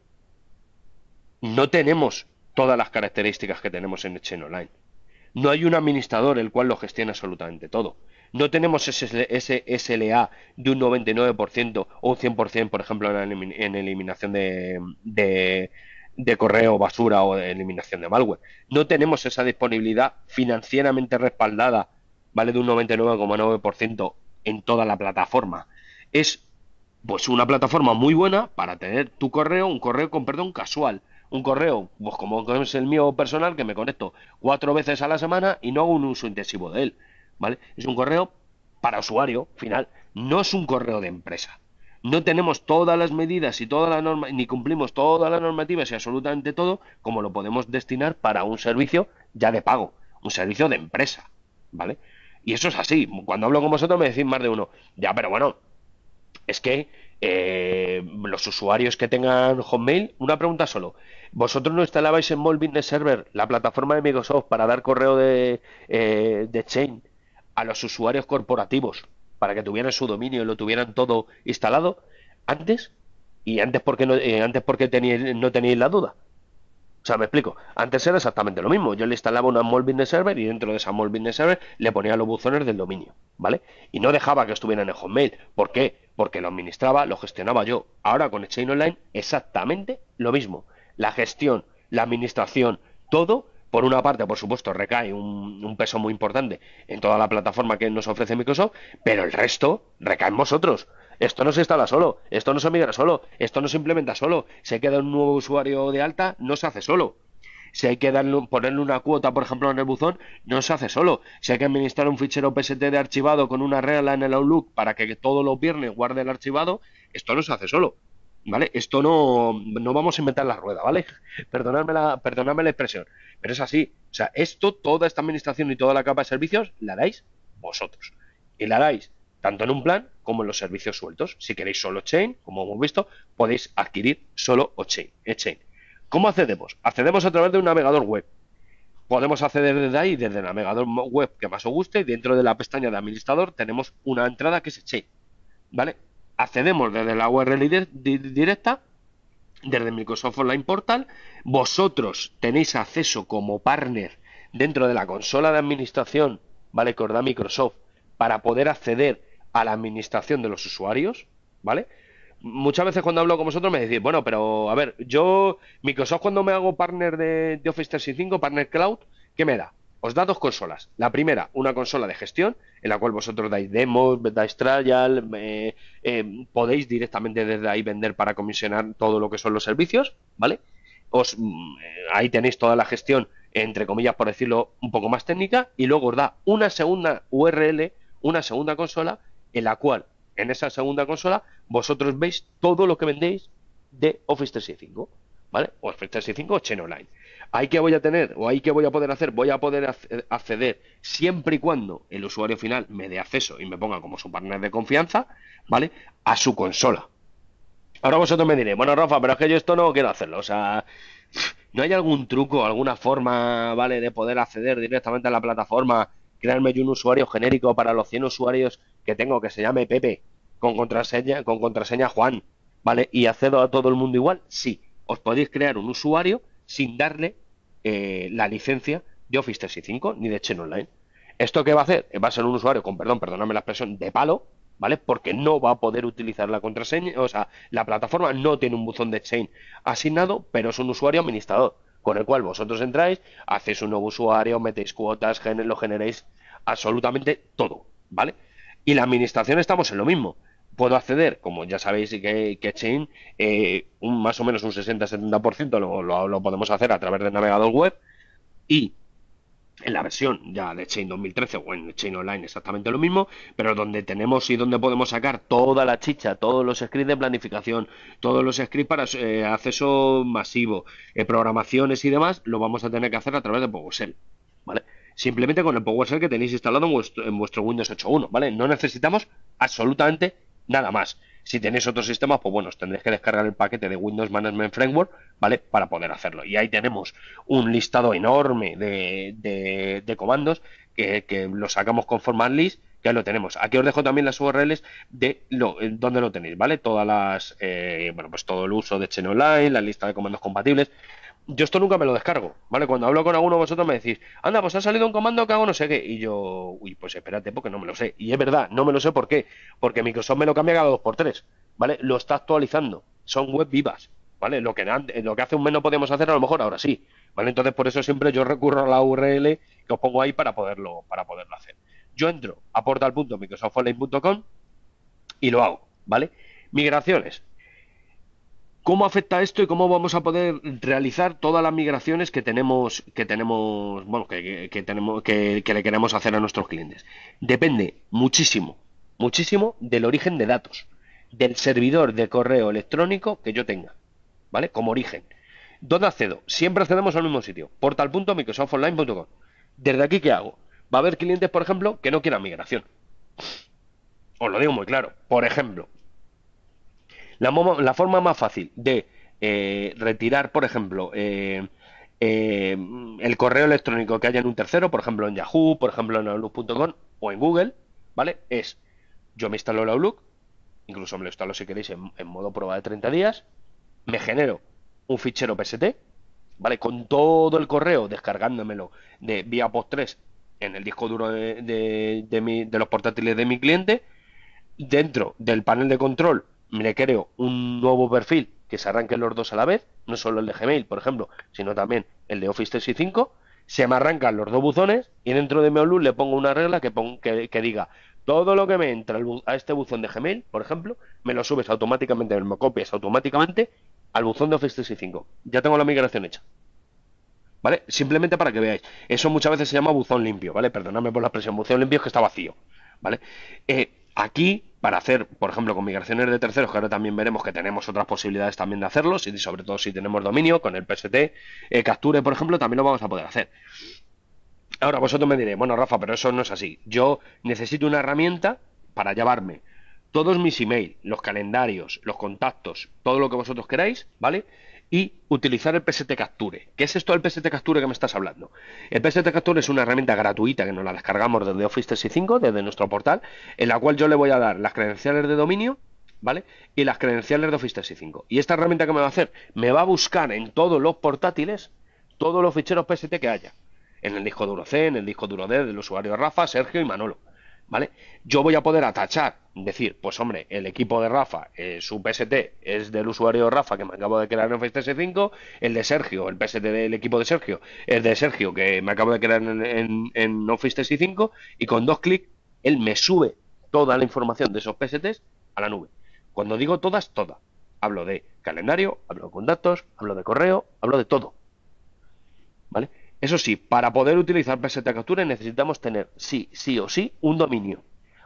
No tenemos todas las características que tenemos en Exchange Online. No hay un administrador el cual lo gestione absolutamente todo. No tenemos ese SLA de un 99% o un 100%, por ejemplo, en, eliminación de, correo basura o de eliminación de malware. No tenemos esa disponibilidad financieramente respaldada, ¿vale? De un 99,9% en toda la plataforma. Es pues una plataforma muy buena para tener tu correo, un correo con perdón casual un correo, pues como es el mío personal, que me conecto cuatro veces a la semana y no hago un uso intensivo de él. Es un correo para usuario final, no es un correo de empresa. No tenemos todas las medidas y todas las normas, ni cumplimos todas las normativas y absolutamente todo, como lo podemos destinar para un servicio ya de pago, un servicio de empresa, ¿vale? Y eso es así. Cuando hablo con vosotros me decís más de uno, ya, pero bueno, es que eh, los usuarios que tengan Hotmail, una pregunta solo. ¿Vosotros no instalabais en Mall Business Server la plataforma de Microsoft para dar correo de, eh, de Chain a los usuarios corporativos para que tuvieran su dominio y lo tuvieran todo instalado antes y antes porque no, eh, antes porque no teníais la duda. O sea, me explico. Antes era exactamente lo mismo. Yo le instalaba una Small de Server y dentro de esa Small de Server le ponía los buzones del dominio, ¿vale? Y no dejaba que estuvieran en el Hotmail. ¿Por qué? Porque lo administraba, lo gestionaba yo. Ahora con Exchange Online exactamente lo mismo. La gestión, la administración, todo por una parte, por supuesto, recae un, peso muy importante en toda la plataforma que nos ofrece Microsoft, pero el resto recae en vosotros. Esto no se instala solo, esto no se migra solo, esto no se implementa solo. Se queda un nuevo usuario de alta, no se hace solo. Si hay que darle, ponerle una cuota, por ejemplo, en el buzón, no se hace solo. Si hay que administrar un fichero PST de archivado con una regla en el Outlook para que todos los viernes guarde el archivado, esto no se hace solo. ¿vale? Esto no, no vamos a inventar la rueda, ¿vale? Perdonadme la, perdonadme la expresión, pero es así. O sea, esto, toda esta administración y toda la capa de servicios, la haráis vosotros. Y la haráis tanto en un plan como en los servicios sueltos. Si queréis solo chain, como hemos visto, podéis adquirir solo eh, chain. ¿Cómo accedemos? Accedemos a través de un navegador web. Podemos acceder desde ahí, desde el navegador web que más os guste, y dentro de la pestaña de administrador tenemos una entrada que es chain. ¿Vale? accedemos desde la URL directa, desde Microsoft Online Portal. Vosotros tenéis acceso como partner dentro de la consola de administración, ¿vale? Corda da Microsoft para poder acceder a la administración de los usuarios, ¿vale? Muchas veces cuando hablo con vosotros me decís, bueno, pero a ver, yo, Microsoft cuando me hago partner de, de Office 365, partner cloud, ¿qué me da? os da dos consolas. La primera, una consola de gestión, en la cual vosotros dais demos, dais trial, eh, eh, podéis directamente desde ahí vender para comisionar todo lo que son los servicios, ¿vale? Os, mm, eh, ahí tenéis toda la gestión, entre comillas, por decirlo un poco más técnica, y luego os da una segunda URL, una segunda consola, en la cual, en esa segunda consola, vosotros veis todo lo que vendéis de Office 365. ¿vale? O 365 o Chain Online. ¿Hay que voy a tener, o hay que voy a poder hacer, voy a poder eh, acceder siempre y cuando el usuario final me dé acceso y me ponga como su partner de confianza, ¿vale? A su consola. Ahora vosotros me diréis, bueno, Rafa, pero es que yo esto no quiero hacerlo, o sea, ¿no hay algún truco, alguna forma, ¿vale? De poder acceder directamente a la plataforma, crearme yo un usuario genérico para los 100 usuarios que tengo que se llame Pepe, con contraseña, con contraseña Juan, ¿vale? Y accedo a todo el mundo igual, sí os podéis crear un usuario sin darle eh, la licencia de Office 365 ni de Chain Online. ¿Esto qué va a hacer? Va a ser un usuario con, perdón, perdóname la expresión, de palo, ¿vale? Porque no va a poder utilizar la contraseña, o sea, la plataforma no tiene un buzón de Chain asignado, pero es un usuario administrador, con el cual vosotros entráis, hacéis un nuevo usuario, metéis cuotas, lo generéis absolutamente todo, ¿vale? Y la administración estamos en lo mismo puedo acceder, como ya sabéis que, que Chain, eh, un, más o menos un 60-70% lo, lo, lo, podemos hacer a través del navegador web y en la versión ya de Chain 2013 o en Chain Online exactamente lo mismo, pero donde tenemos y donde podemos sacar toda la chicha, todos los scripts de planificación, todos los scripts para eh, acceso masivo, eh, programaciones y demás, lo vamos a tener que hacer a través de PowerShell, ¿vale? Simplemente con el PowerShell que tenéis instalado en vuestro, en vuestro Windows 8.1, ¿vale? No necesitamos absolutamente nada más. Si tenéis otros sistemas, pues bueno, os tendréis que descargar el paquete de Windows Management Framework, ¿vale? Para poder hacerlo. Y ahí tenemos un listado enorme de, de, comandos que, que lo sacamos con format list Que ya lo tenemos. Aquí os dejo también las URLs de lo, eh, donde lo tenéis, ¿vale? Todas las, eh, bueno, pues todo el uso de Chain Online, la lista de comandos compatibles, yo esto nunca me lo descargo, ¿vale? Cuando hablo con alguno de vosotros me decís, anda, pues ha salido un comando que hago no sé qué. Y yo, uy, pues espérate, porque no me lo sé. Y es verdad, no me lo sé por qué. Porque Microsoft me lo cambia cada dos por tres, ¿vale? Lo está actualizando. Son web vivas, ¿vale? Lo que, eh, lo que hace un mes no hacer, a lo mejor ahora sí, ¿vale? Entonces, por eso siempre yo recurro a la URL que os pongo ahí para poderlo, para poderlo hacer. Yo entro a portal.microsoftonline.com y lo hago, ¿vale? Migraciones. ¿Cómo afecta esto y cómo vamos a poder realizar todas las migraciones que tenemos, que tenemos, bueno, que, tenemos, que, le queremos hacer a nuestros clientes? Depende muchísimo, muchísimo del origen de datos, del servidor de correo electrónico que yo tenga, ¿vale? Como origen. ¿Dónde accedo? Siempre accedemos al mismo sitio, portal.microsoftonline.com. Desde aquí, ¿qué hago? Va a haber clientes, por ejemplo, que no quieran migración. Os lo digo muy claro. Por ejemplo, la, forma más fácil de eh, retirar, por ejemplo, eh, eh, el correo electrónico que haya en un tercero, por ejemplo en Yahoo, por ejemplo en Outlook.com o en Google, ¿vale? Es, yo me instalo el Outlook, incluso me lo instalo si queréis en, modo prueba de 30 días, me genero un fichero PST, ¿vale? Con todo el correo descargándomelo de vía POST3 en el disco duro de los portátiles de mi cliente, dentro del panel de control le creo un nuevo perfil que se arranquen los dos a la vez, no solo el de Gmail, por ejemplo, sino también el de Office 365, se me arrancan los dos buzones y dentro de mi le pongo una regla que, que, diga todo lo que me entra a este buzón de Gmail, por ejemplo, me lo subes automáticamente, me lo copias automáticamente al buzón de Office 365. Ya tengo la migración hecha. ¿Vale? Simplemente para que veáis. Eso muchas veces se llama buzón limpio, ¿vale? Perdonadme por la expresión. Buzón limpio es que está vacío, ¿vale? Eh, Aquí, para hacer, por ejemplo, con migraciones de terceros, que ahora también veremos que tenemos otras posibilidades también de hacerlo, y sobre todo si tenemos dominio con el PST, eh, Capture, por ejemplo, también lo vamos a poder hacer. Ahora vosotros me diréis, bueno, Rafa, pero eso no es así. Yo necesito una herramienta para llevarme todos mis emails, los calendarios, los contactos, todo lo que vosotros queráis, ¿vale? y utilizar el PST Capture. ¿Qué es esto del PST Capture que me estás hablando? El PST Capture es una herramienta gratuita que nos la descargamos desde Office 365, desde nuestro portal, en la cual yo le voy a dar las credenciales de dominio, ¿vale? Y las credenciales de Office 365. ¿Y esta herramienta que me va a hacer? Me va a buscar en todos los portátiles todos los ficheros PST que haya. En el disco duro C, en el disco duro D del usuario Rafa, Sergio y Manolo. ¿vale? Yo voy a poder atachar, decir, pues hombre, el equipo de Rafa, eh, su PST es del usuario Rafa que me acabo de crear en Office 365, el de Sergio, el PST del equipo de Sergio, es de Sergio que me acabo de crear en, Office 365 y con dos clics él me sube toda la información de esos PSTs a la nube. Cuando digo todas, todas. Hablo de calendario, hablo de contactos, hablo de correo, hablo de todo. ¿Vale? Eso sí, para poder utilizar PST Capture necesitamos tener, sí, sí o sí, un dominio.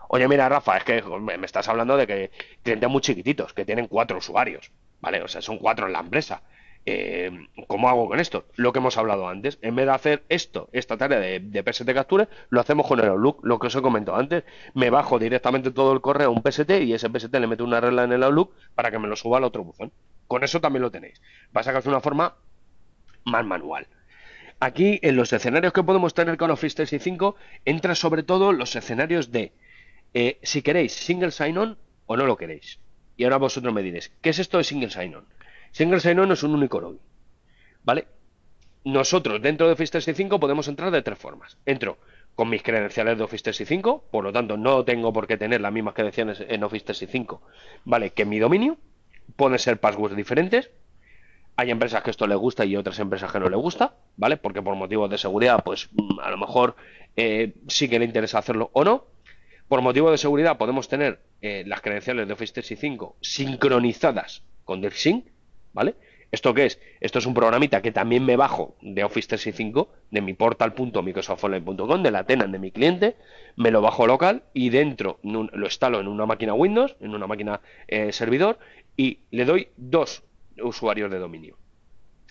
Oye, mira, Rafa, es que me estás hablando de que clientes muy chiquititos, que tienen cuatro usuarios, ¿vale? O sea, son cuatro en la empresa. Eh, ¿Cómo hago con esto? Lo que hemos hablado antes, en vez de hacer esto, esta tarea de, de PST Capture, lo hacemos con el Outlook, lo que os he comentado antes. Me bajo directamente todo el correo a un PST y ese PST le meto una regla en el Outlook para que me lo suba al otro buzón. Con eso también lo tenéis. Vas a hacer una forma más manual aquí en los escenarios que podemos tener con Office 365 entra sobre todo los escenarios de eh, si queréis single sign-on o no lo queréis. Y ahora vosotros me diréis, ¿qué es esto de single sign-on? Single sign-on es un único login. ¿Vale? Nosotros dentro de Office 365 podemos entrar de tres formas. Entro con mis credenciales de Office 365, por lo tanto no tengo por qué tener las mismas credenciales en Office 365, ¿vale? Que en mi dominio. Pueden ser passwords diferentes, hay empresas que esto le gusta y otras empresas que no le gusta, ¿vale? Porque por motivos de seguridad, pues mm, a lo mejor eh, sí que le interesa hacerlo o no. Por motivo de seguridad podemos tener eh, las credenciales de Office 365 sincronizadas con DevSync, ¿vale? ¿Esto qué es? Esto es un programita que también me bajo de Office 365, de mi portal.microsoftonline.com, de la tenant de mi cliente, me lo bajo local y dentro lo instalo en una máquina Windows, en una máquina eh, servidor, y le doy dos usuarios de dominio.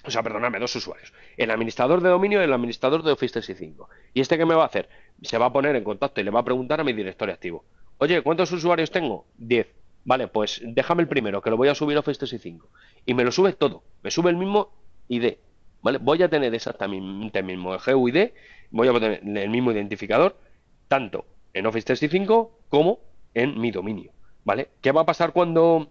O sea, perdóname, dos usuarios. El administrador de dominio y el administrador de Office 365. ¿Y este qué me va a hacer? Se va a poner en contacto y le va a preguntar a mi directorio activo. Oye, ¿cuántos usuarios tengo? 10. Vale, pues déjame el primero, que lo voy a subir a Office 365. Y me lo sube todo. Me sube el mismo ID. ¿Vale? Voy a tener exactamente el mismo GUID, voy a tener el mismo identificador, tanto en Office 365 como en mi dominio. ¿Vale? ¿Qué va a pasar cuando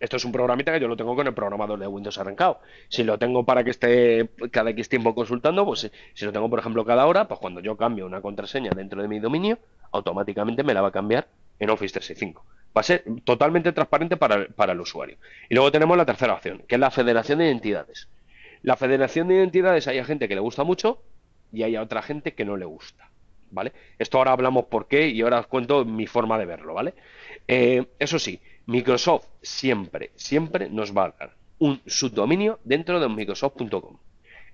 esto es un programita que yo lo tengo con el programador de Windows arrancado. Si lo tengo para que esté cada X tiempo consultando, pues eh, si, lo tengo, por ejemplo, cada hora, pues cuando yo cambio una contraseña dentro de mi dominio, automáticamente me la va a cambiar en Office 365. Va a ser totalmente transparente para, el usuario. Y luego tenemos la tercera opción, que es la federación de identidades. La federación de identidades hay a gente que le gusta mucho y hay a otra gente que no le gusta. ¿Vale? Esto ahora hablamos por qué y ahora os cuento mi forma de verlo, ¿vale? Eh, eso sí, Microsoft siempre, siempre nos va a dar un subdominio dentro de Microsoft.com.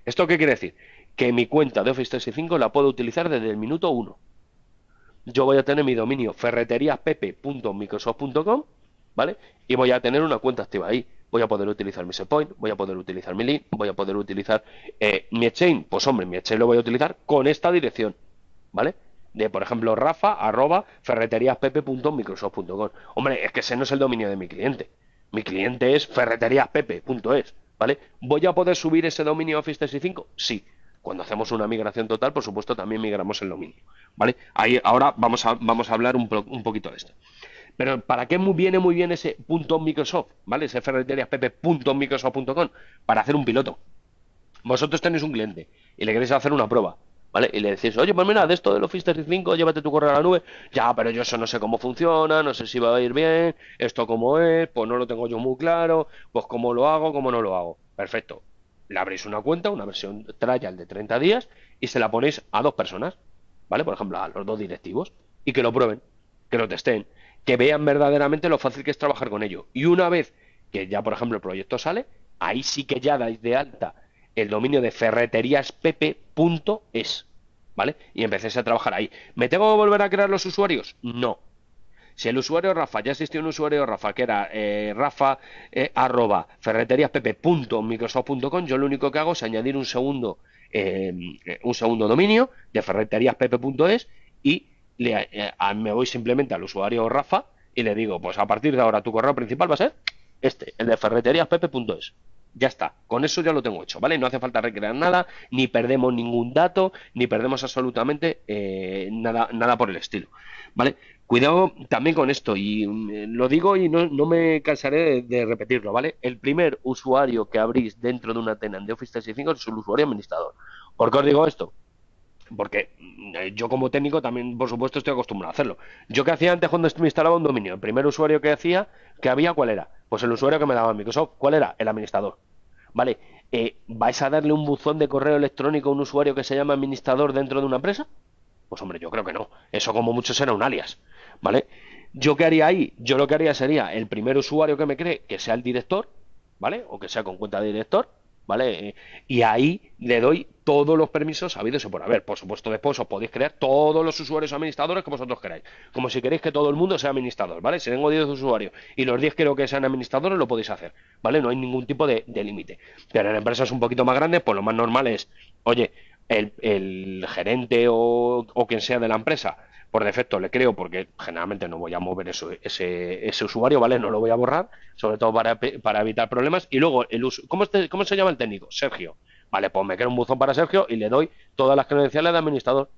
¿Esto qué quiere decir? Que mi cuenta de Office 365 la puedo utilizar desde el minuto 1. Yo voy a tener mi dominio ferreteriaspepe.microsoft.com, ¿vale? Y voy a tener una cuenta activa ahí. Voy a poder utilizar mi SharePoint, voy a poder utilizar mi link, voy a poder utilizar eh, mi Exchange. Pues hombre, mi Exchange lo voy a utilizar con esta dirección, ¿vale? de, por ejemplo, rafa Hombre, es que ese no es el dominio de mi cliente. Mi cliente es ferreteriaspepe.es, ¿vale? ¿Voy a poder subir ese dominio a Office 365? Sí. Cuando hacemos una migración total, por supuesto, también migramos el dominio, ¿vale? Ahí, ahora vamos a, vamos a hablar un, poquito de esto. Pero ¿para qué muy viene muy bien ese punto Microsoft? ¿Vale? Ese ferreteriaspepe.microsoft.com para hacer un piloto. Vosotros tenéis un cliente y le queréis hacer una prueba y le decís, oye, pues mira, de esto del Office 35, llévate tu correo a la nube. Ya, pero yo eso no sé cómo funciona, no sé si va a ir bien, esto cómo es, pues no lo tengo yo muy claro, pues cómo lo hago, cómo no lo hago. Perfecto. Le abréis una cuenta, una versión trial de 30 días, y se la ponéis a dos personas, ¿vale? Por ejemplo, a los dos directivos, y que lo prueben, que lo testen, que vean verdaderamente lo fácil que es trabajar con ello. Y una vez que ya, por ejemplo, el proyecto sale, ahí sí que ya dais de alta el dominio de ferreteríaspepe.es, ¿vale? Y empecé a trabajar ahí. ¿Me tengo que volver a crear los usuarios? No. Si el usuario Rafa, ya existía un usuario Rafa que era eh, rafa eh, arroba yo lo único que hago es añadir un segundo, eh, un segundo dominio de ferreteríaspepe.es y eh, me voy simplemente al usuario Rafa y le digo, pues a partir de ahora tu correo principal va a ser este, el de ferreteríaspepe.es. Ya está, con eso ya lo tengo hecho, ¿vale? No hace falta recrear nada, ni perdemos ningún dato, ni perdemos absolutamente eh, nada, nada por el estilo, ¿vale? Cuidado también con esto, y mm, lo digo y no, me cansaré de, repetirlo, ¿vale? El primer usuario que abrís dentro de una tenant de Office 365 es el usuario administrador. ¿Por qué os digo esto? porque mm, eh, yo como técnico también, por supuesto, estoy acostumbrado a hacerlo. Yo que hacía antes cuando me instalaba un dominio, el primer usuario que hacía, que había, ¿cuál era? Pues el usuario que me daba Microsoft, ¿cuál era? El administrador. Vale, eh, ¿vais a darle un buzón de correo electrónico a un usuario que se llama administrador dentro de una empresa? Pues hombre, yo creo que no. Eso como mucho será un alias, ¿vale? ¿Yo qué haría ahí? Yo lo que haría sería el primer usuario que me cree que sea el director, ¿vale? O que sea con cuenta de director, ¿vale? Y ahí le doy todos los permisos habidos por haber. Por supuesto, después os podéis crear todos los usuarios administradores que vosotros queráis. Como si queréis que todo el mundo sea administrador, ¿vale? Si tengo 10 usuarios y los 10 creo que sean administradores, lo podéis hacer, ¿vale? No hay ningún tipo de, límite. Pero en empresas un poquito más grandes, pues lo más normal es, oye, el, gerente o, o quien sea de la empresa por defecto le creo porque generalmente no voy a mover ese, usuario, ¿vale? No lo voy a borrar, sobre todo para, para evitar problemas. Y luego, el uso, ¿cómo, este, ¿cómo se llama el técnico? Sergio. Vale, pues me creo un buzón para Sergio y le doy todas las credenciales de administrador.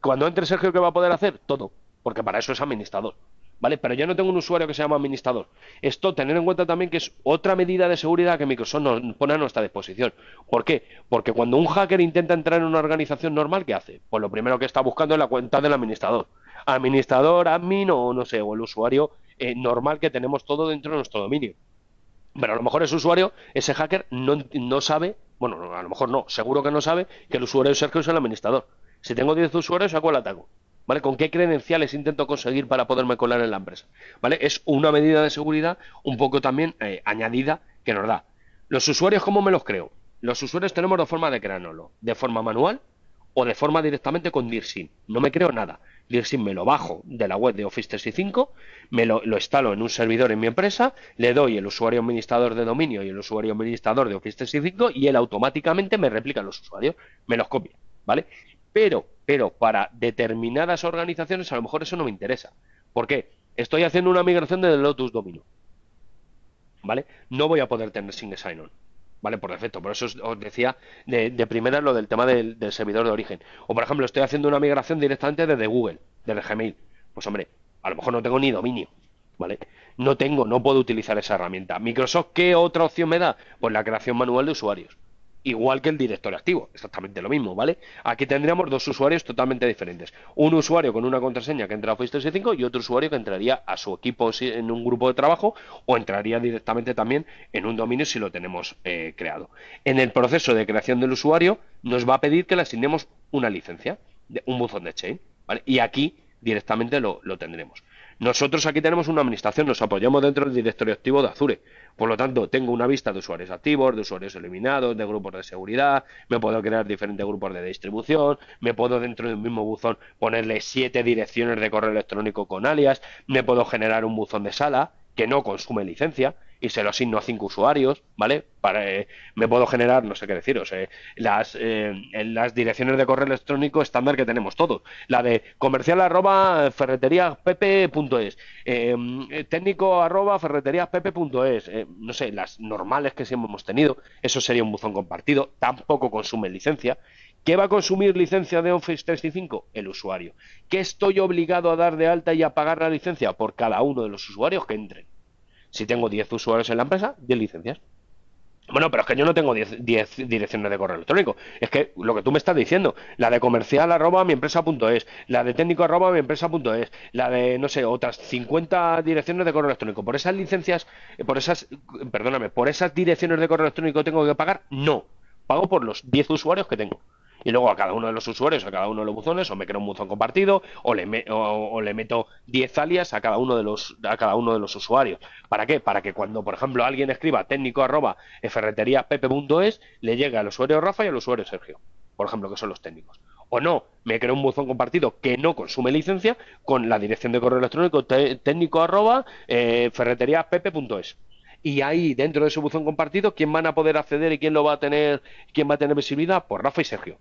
Cuando entre Sergio, ¿qué va a poder hacer? Todo, porque para eso es administrador. ¿vale? Pero yo no tengo un usuario que se llama administrador. Esto, tener en cuenta también que es otra medida de seguridad que Microsoft nos pone a nuestra disposición. ¿Por qué? Porque cuando un hacker intenta entrar en una organización normal, ¿qué hace? Pues lo primero que está buscando es la cuenta del administrador. Administrador, admin o no sé, o el usuario eh, normal que tenemos todo dentro de nuestro dominio. Pero a lo mejor ese usuario, ese hacker, no, sabe, bueno, a lo mejor no, seguro que no sabe que el usuario Sergio es el administrador. Si tengo 10 usuarios, ¿a cuál ataco? ¿Vale? ¿Con qué credenciales intento conseguir para poderme colar en la empresa? ¿Vale? Es una medida de seguridad un poco también eh, añadida que nos da. Los usuarios, ¿cómo me los creo? Los usuarios tenemos dos formas de creárnoslo, de forma manual o de forma directamente con DIRSIN? No me creo nada. DIRSIM me lo bajo de la web de Office 365, me lo, instalo en un servidor en mi empresa, le doy el usuario administrador de dominio y el usuario administrador de Office 365 y él automáticamente me replica los usuarios, me los copia. ¿Vale? Pero, pero para determinadas organizaciones a lo mejor eso no me interesa. ...porque Estoy haciendo una migración desde Lotus Domino. ¿Vale? No voy a poder tener single sign-on. ¿Vale? Por defecto. Por eso os decía de, primera lo del tema del, del, servidor de origen. O por ejemplo, estoy haciendo una migración directamente desde Google, desde Gmail. Pues hombre, a lo mejor no tengo ni dominio. ¿Vale? No tengo, no puedo utilizar esa herramienta. Microsoft, ¿qué otra opción me da? Pues la creación manual de usuarios igual que el directorio activo, exactamente lo mismo, ¿vale? Aquí tendríamos dos usuarios totalmente diferentes. Un usuario con una contraseña que entra a Office 365 y otro usuario que entraría a su equipo en un grupo de trabajo o entraría directamente también en un dominio si lo tenemos eh, creado. En el proceso de creación del usuario nos va a pedir que le asignemos una licencia, un buzón de chain, ¿vale? Y aquí directamente lo, lo tendremos. Nosotros aquí tenemos una administración, nos apoyamos dentro del directorio activo de Azure. Por lo tanto, tengo una vista de usuarios activos, de usuarios eliminados, de grupos de seguridad, me puedo crear diferentes grupos de distribución, me puedo dentro de un mismo buzón ponerle siete direcciones de correo electrónico con alias, me puedo generar un buzón de sala, que no consume licencia y se lo asigno a cinco usuarios, ¿vale? Para, eh, me puedo generar, no sé qué deciros, eh, las, eh, en las direcciones de correo electrónico estándar que tenemos todos. La de comercial arroba es técnico arroba no sé, las normales que siempre hemos tenido, eso sería un buzón compartido, tampoco consume licencia ¿Qué va a consumir licencia de Office 365? El usuario. ¿Qué estoy obligado a dar de alta y a pagar la licencia? Por cada uno de los usuarios que entren. Si tengo 10 usuarios en la empresa, 10 licencias. Bueno, pero es que yo no tengo 10 direcciones de correo electrónico. Es que lo que tú me estás diciendo, la de comercial arroba mi es, la de técnico arroba mi es, la de, no sé, otras 50 direcciones de correo electrónico. Por esas licencias, por esas, perdóname, por esas direcciones de correo electrónico tengo que pagar, no. Pago por los 10 usuarios que tengo y luego a cada uno de los usuarios, a cada uno de los buzones, o me creo un buzón compartido, o le, o, le meto 10 alias a cada uno de los a cada uno de los usuarios. ¿Para qué? Para que cuando, por ejemplo, alguien escriba técnico arroba le llegue al usuario Rafa y al usuario Sergio, por ejemplo, que son los técnicos. O no, me creo un buzón compartido que no consume licencia con la dirección de correo electrónico técnico arroba eh, y ahí dentro de ese buzón compartido quién van a poder acceder y quién lo va a tener quién va a tener visibilidad pues Rafa y Sergio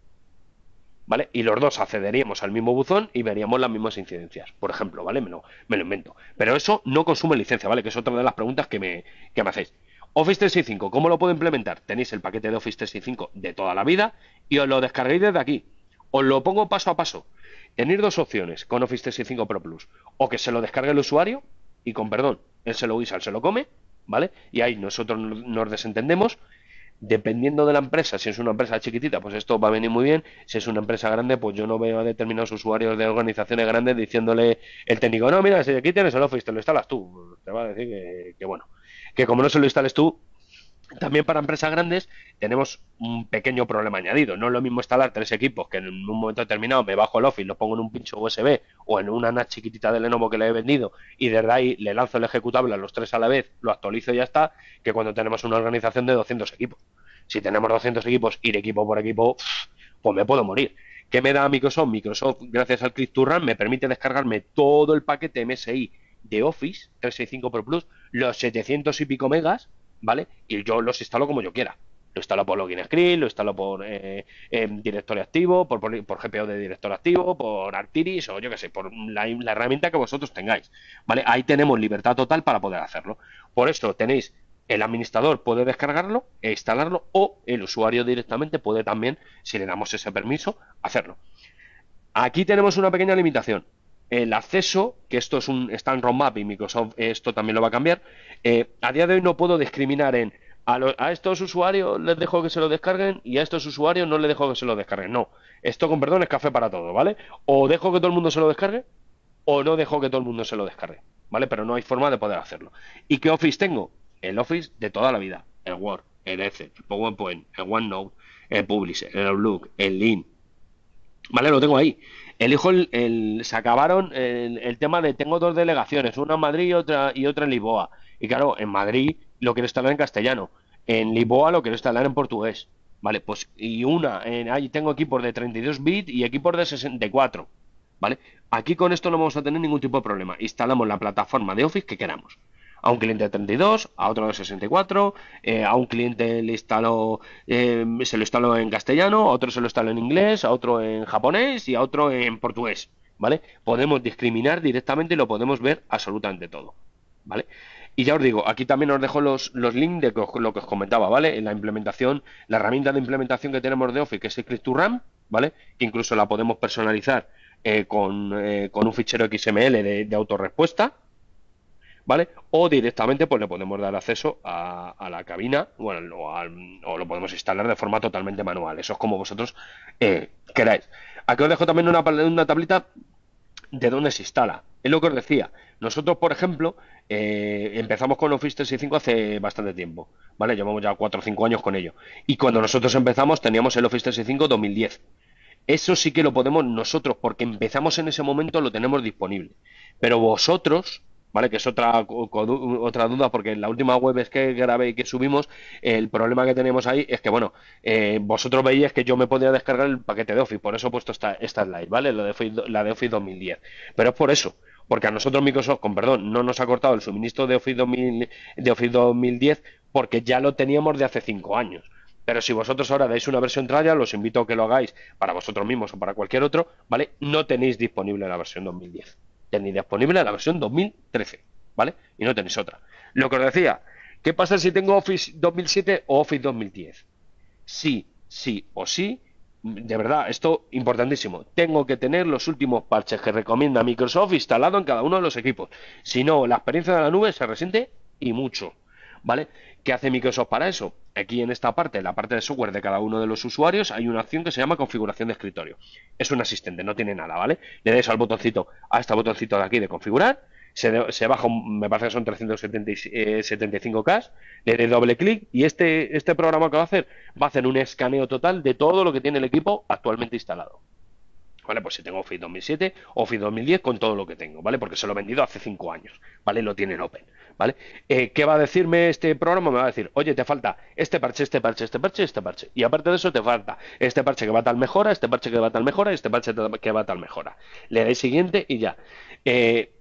¿vale? Y los dos accederíamos al mismo buzón y veríamos las mismas incidencias, por ejemplo, ¿vale? Me lo, me invento. Pero eso no consume licencia, ¿vale? Que es otra de las preguntas que me, que me hacéis. Office 365, ¿cómo lo puedo implementar? Tenéis el paquete de Office 365 de toda la vida y os lo descarguéis desde aquí. Os lo pongo paso a paso. Tenéis dos opciones con Office 365 Pro Plus. O que se lo descargue el usuario y con perdón, él se lo usa, él se lo come, ¿vale? Y ahí nosotros nos desentendemos Dependiendo de la empresa, si es una empresa chiquitita, pues esto va a venir muy bien. Si es una empresa grande, pues yo no veo a determinados usuarios de organizaciones grandes diciéndole el técnico, no, mira, si aquí tienes el Office, te lo instalas tú. Te va a decir que, que bueno, que como no se lo instales tú, también para empresas grandes tenemos un pequeño problema añadido. No es lo mismo instalar tres equipos que en un momento determinado me bajo el Office, lo pongo en un pincho USB o en una NAS chiquitita de Lenovo que le he vendido y desde ahí le lanzo el ejecutable a los tres a la vez, lo actualizo y ya está, que cuando tenemos una organización de 200 equipos. Si tenemos 200 equipos, ir equipo por equipo, pues me puedo morir. ¿Qué me da Microsoft? Microsoft, gracias al Click to me permite descargarme todo el paquete MSI de Office 365 Pro Plus, los 700 y pico megas, ¿vale? Y yo los instalo como yo quiera. Lo instalo por login script, lo instalo por eh, directorio activo, por, por, GPO de director activo, por Artiris o yo qué sé, por la, la, herramienta que vosotros tengáis. ¿Vale? Ahí tenemos libertad total para poder hacerlo. Por eso tenéis, el administrador puede descargarlo e instalarlo o el usuario directamente puede también, si le damos ese permiso, hacerlo. Aquí tenemos una pequeña limitación el acceso, que esto es un está en roadmap y Microsoft esto también lo va a cambiar, eh, a día de hoy no puedo discriminar en a, estos usuarios les dejo que se lo descarguen y a estos usuarios no les dejo que se lo descarguen. No, esto con perdón es café para todo, ¿vale? O dejo que todo el mundo se lo descargue o no dejo que todo el mundo se lo descargue, ¿vale? Pero no hay forma de poder hacerlo. ¿Y qué Office tengo? El Office de toda la vida, el Word, el Excel, el PowerPoint, el OneNote, el Publisher, el Outlook, el Lean, ¿vale? Lo tengo ahí elijo el, se acabaron el, tema de tengo dos delegaciones, una en Madrid y otra, y otra en Lisboa. Y claro, en Madrid lo quiero instalar en castellano, en Lisboa lo quiero instalar en portugués. Vale, pues y una, en, ahí tengo equipos de 32 bits y equipos de 64. ¿Vale? Aquí con esto no vamos a tener ningún tipo de problema. Instalamos la plataforma de Office que queramos a un cliente de 32, a otro de 64, eh, a un cliente le instaló, eh, se lo instaló en castellano, a otro se lo instaló en inglés, a otro en japonés y a otro en portugués, ¿vale? Podemos discriminar directamente y lo podemos ver absolutamente todo, ¿vale? Y ya os digo, aquí también os dejo los, links de lo que os comentaba, ¿vale? En la implementación, la herramienta de implementación que tenemos de Office, que es Script to RAM, ¿vale? Que incluso la podemos personalizar eh, con, un fichero XML de autorrespuesta, ¿vale? O directamente pues le podemos dar acceso a, la cabina o, lo podemos instalar de forma totalmente manual. Eso es como vosotros eh, queráis. Aquí os dejo también una, una tablita de dónde se instala. Es lo que os decía. Nosotros, por ejemplo, eh, empezamos con Office 365 hace bastante tiempo. ¿Vale? Llevamos ya 4 o 5 años con ello. Y cuando nosotros empezamos teníamos el Office 365 2010. Eso sí que lo podemos nosotros, porque empezamos en ese momento, lo tenemos disponible. Pero vosotros, ¿vale? Que es otra, otra duda, porque en la última web es que grabé y que subimos, el problema que tenemos ahí es que, bueno, eh, vosotros veíais que yo me podía descargar el paquete de Office, por eso he puesto esta, esta slide, ¿vale? La de, Office, 2010. Pero es por eso, porque a nosotros Microsoft, con perdón, no nos ha cortado el suministro de Office, de Office 2010 porque ya lo teníamos de hace cinco años. Pero si vosotros ahora dais una versión trial, os invito a que lo hagáis para vosotros mismos o para cualquier otro, ¿vale? No tenéis disponible la versión 2010 tenéis disponible la versión 2013, ¿vale? Y no tenéis otra. Lo que os decía, ¿qué pasa si tengo Office 2007 o Office 2010? Sí, sí o sí, de verdad, esto importantísimo. Tengo que tener los últimos parches que recomienda Microsoft instalado en cada uno de los equipos. Si no, la experiencia de la nube se resiente y mucho. ¿Vale? ¿Qué hace Microsoft para eso? Aquí en esta parte, en la parte de software de cada uno de los usuarios, hay una acción que se llama configuración de escritorio. Es un asistente, no tiene nada, ¿vale? Le dais al botoncito, a este botoncito de aquí de configurar, se, se baja, me parece que son 375K, eh, le dais doble clic y este, este programa que va a hacer va a hacer un escaneo total de todo lo que tiene el equipo actualmente instalado. ¿Vale? Pues si tengo Office 2007, Office 2010 con todo lo que tengo, ¿vale? Porque se lo he vendido hace 5 años, ¿vale? Lo tienen open. ¿vale? Eh, ¿Qué va a decirme este programa? Me va a decir, oye, te falta este parche, este parche, este parche, este parche. Y aparte de eso, te falta este parche que va a tal mejora, este parche que va a tal mejora, este parche que va a tal mejora. Le dais siguiente y ya. Eh,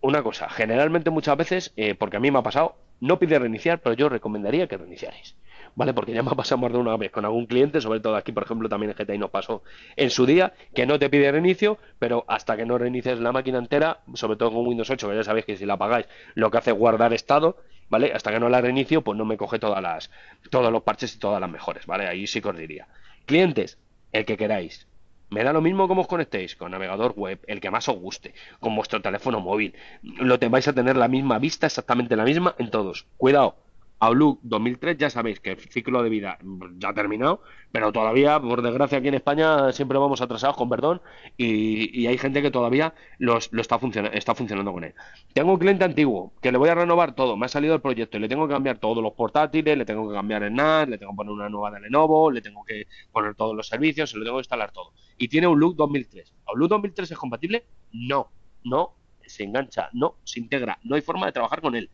una cosa, generalmente muchas veces, eh, porque a mí me ha pasado, no pide reiniciar, pero yo recomendaría que reiniciarais. ¿vale? Porque ya me ha pasado más de una vez con algún cliente, sobre todo aquí, por ejemplo, también en GTI nos pasó en su día, que no te pide reinicio, pero hasta que no reinicies la máquina entera, sobre todo con Windows 8, que ya sabéis que si la apagáis, lo que hace es guardar estado, ¿vale? Hasta que no la reinicio, pues no me coge todas las, todos los parches y todas las mejores, ¿vale? Ahí sí correría Clientes, el que queráis, me da lo mismo como os conectéis, con navegador web, el que más os guste, con vuestro teléfono móvil. Lo te vais a tener la misma vista, exactamente la misma en todos. Cuidado, Outlook 2003, ya sabéis que el ciclo de vida ya ha terminado, pero todavía, por desgracia, aquí en España siempre vamos atrasados, con perdón, y, hay gente que todavía lo está, está funcionando con él. Tengo un cliente antiguo que le voy a renovar todo, me ha salido el proyecto y le tengo que cambiar todos los portátiles, le tengo que cambiar el NAS, le tengo que poner una nueva de Lenovo, le tengo que poner todos los servicios, se lo tengo que instalar todo. Y tiene un Look 2003. ¿Outlook 2003 es compatible? No, no se engancha, no se integra, no hay forma de trabajar con él.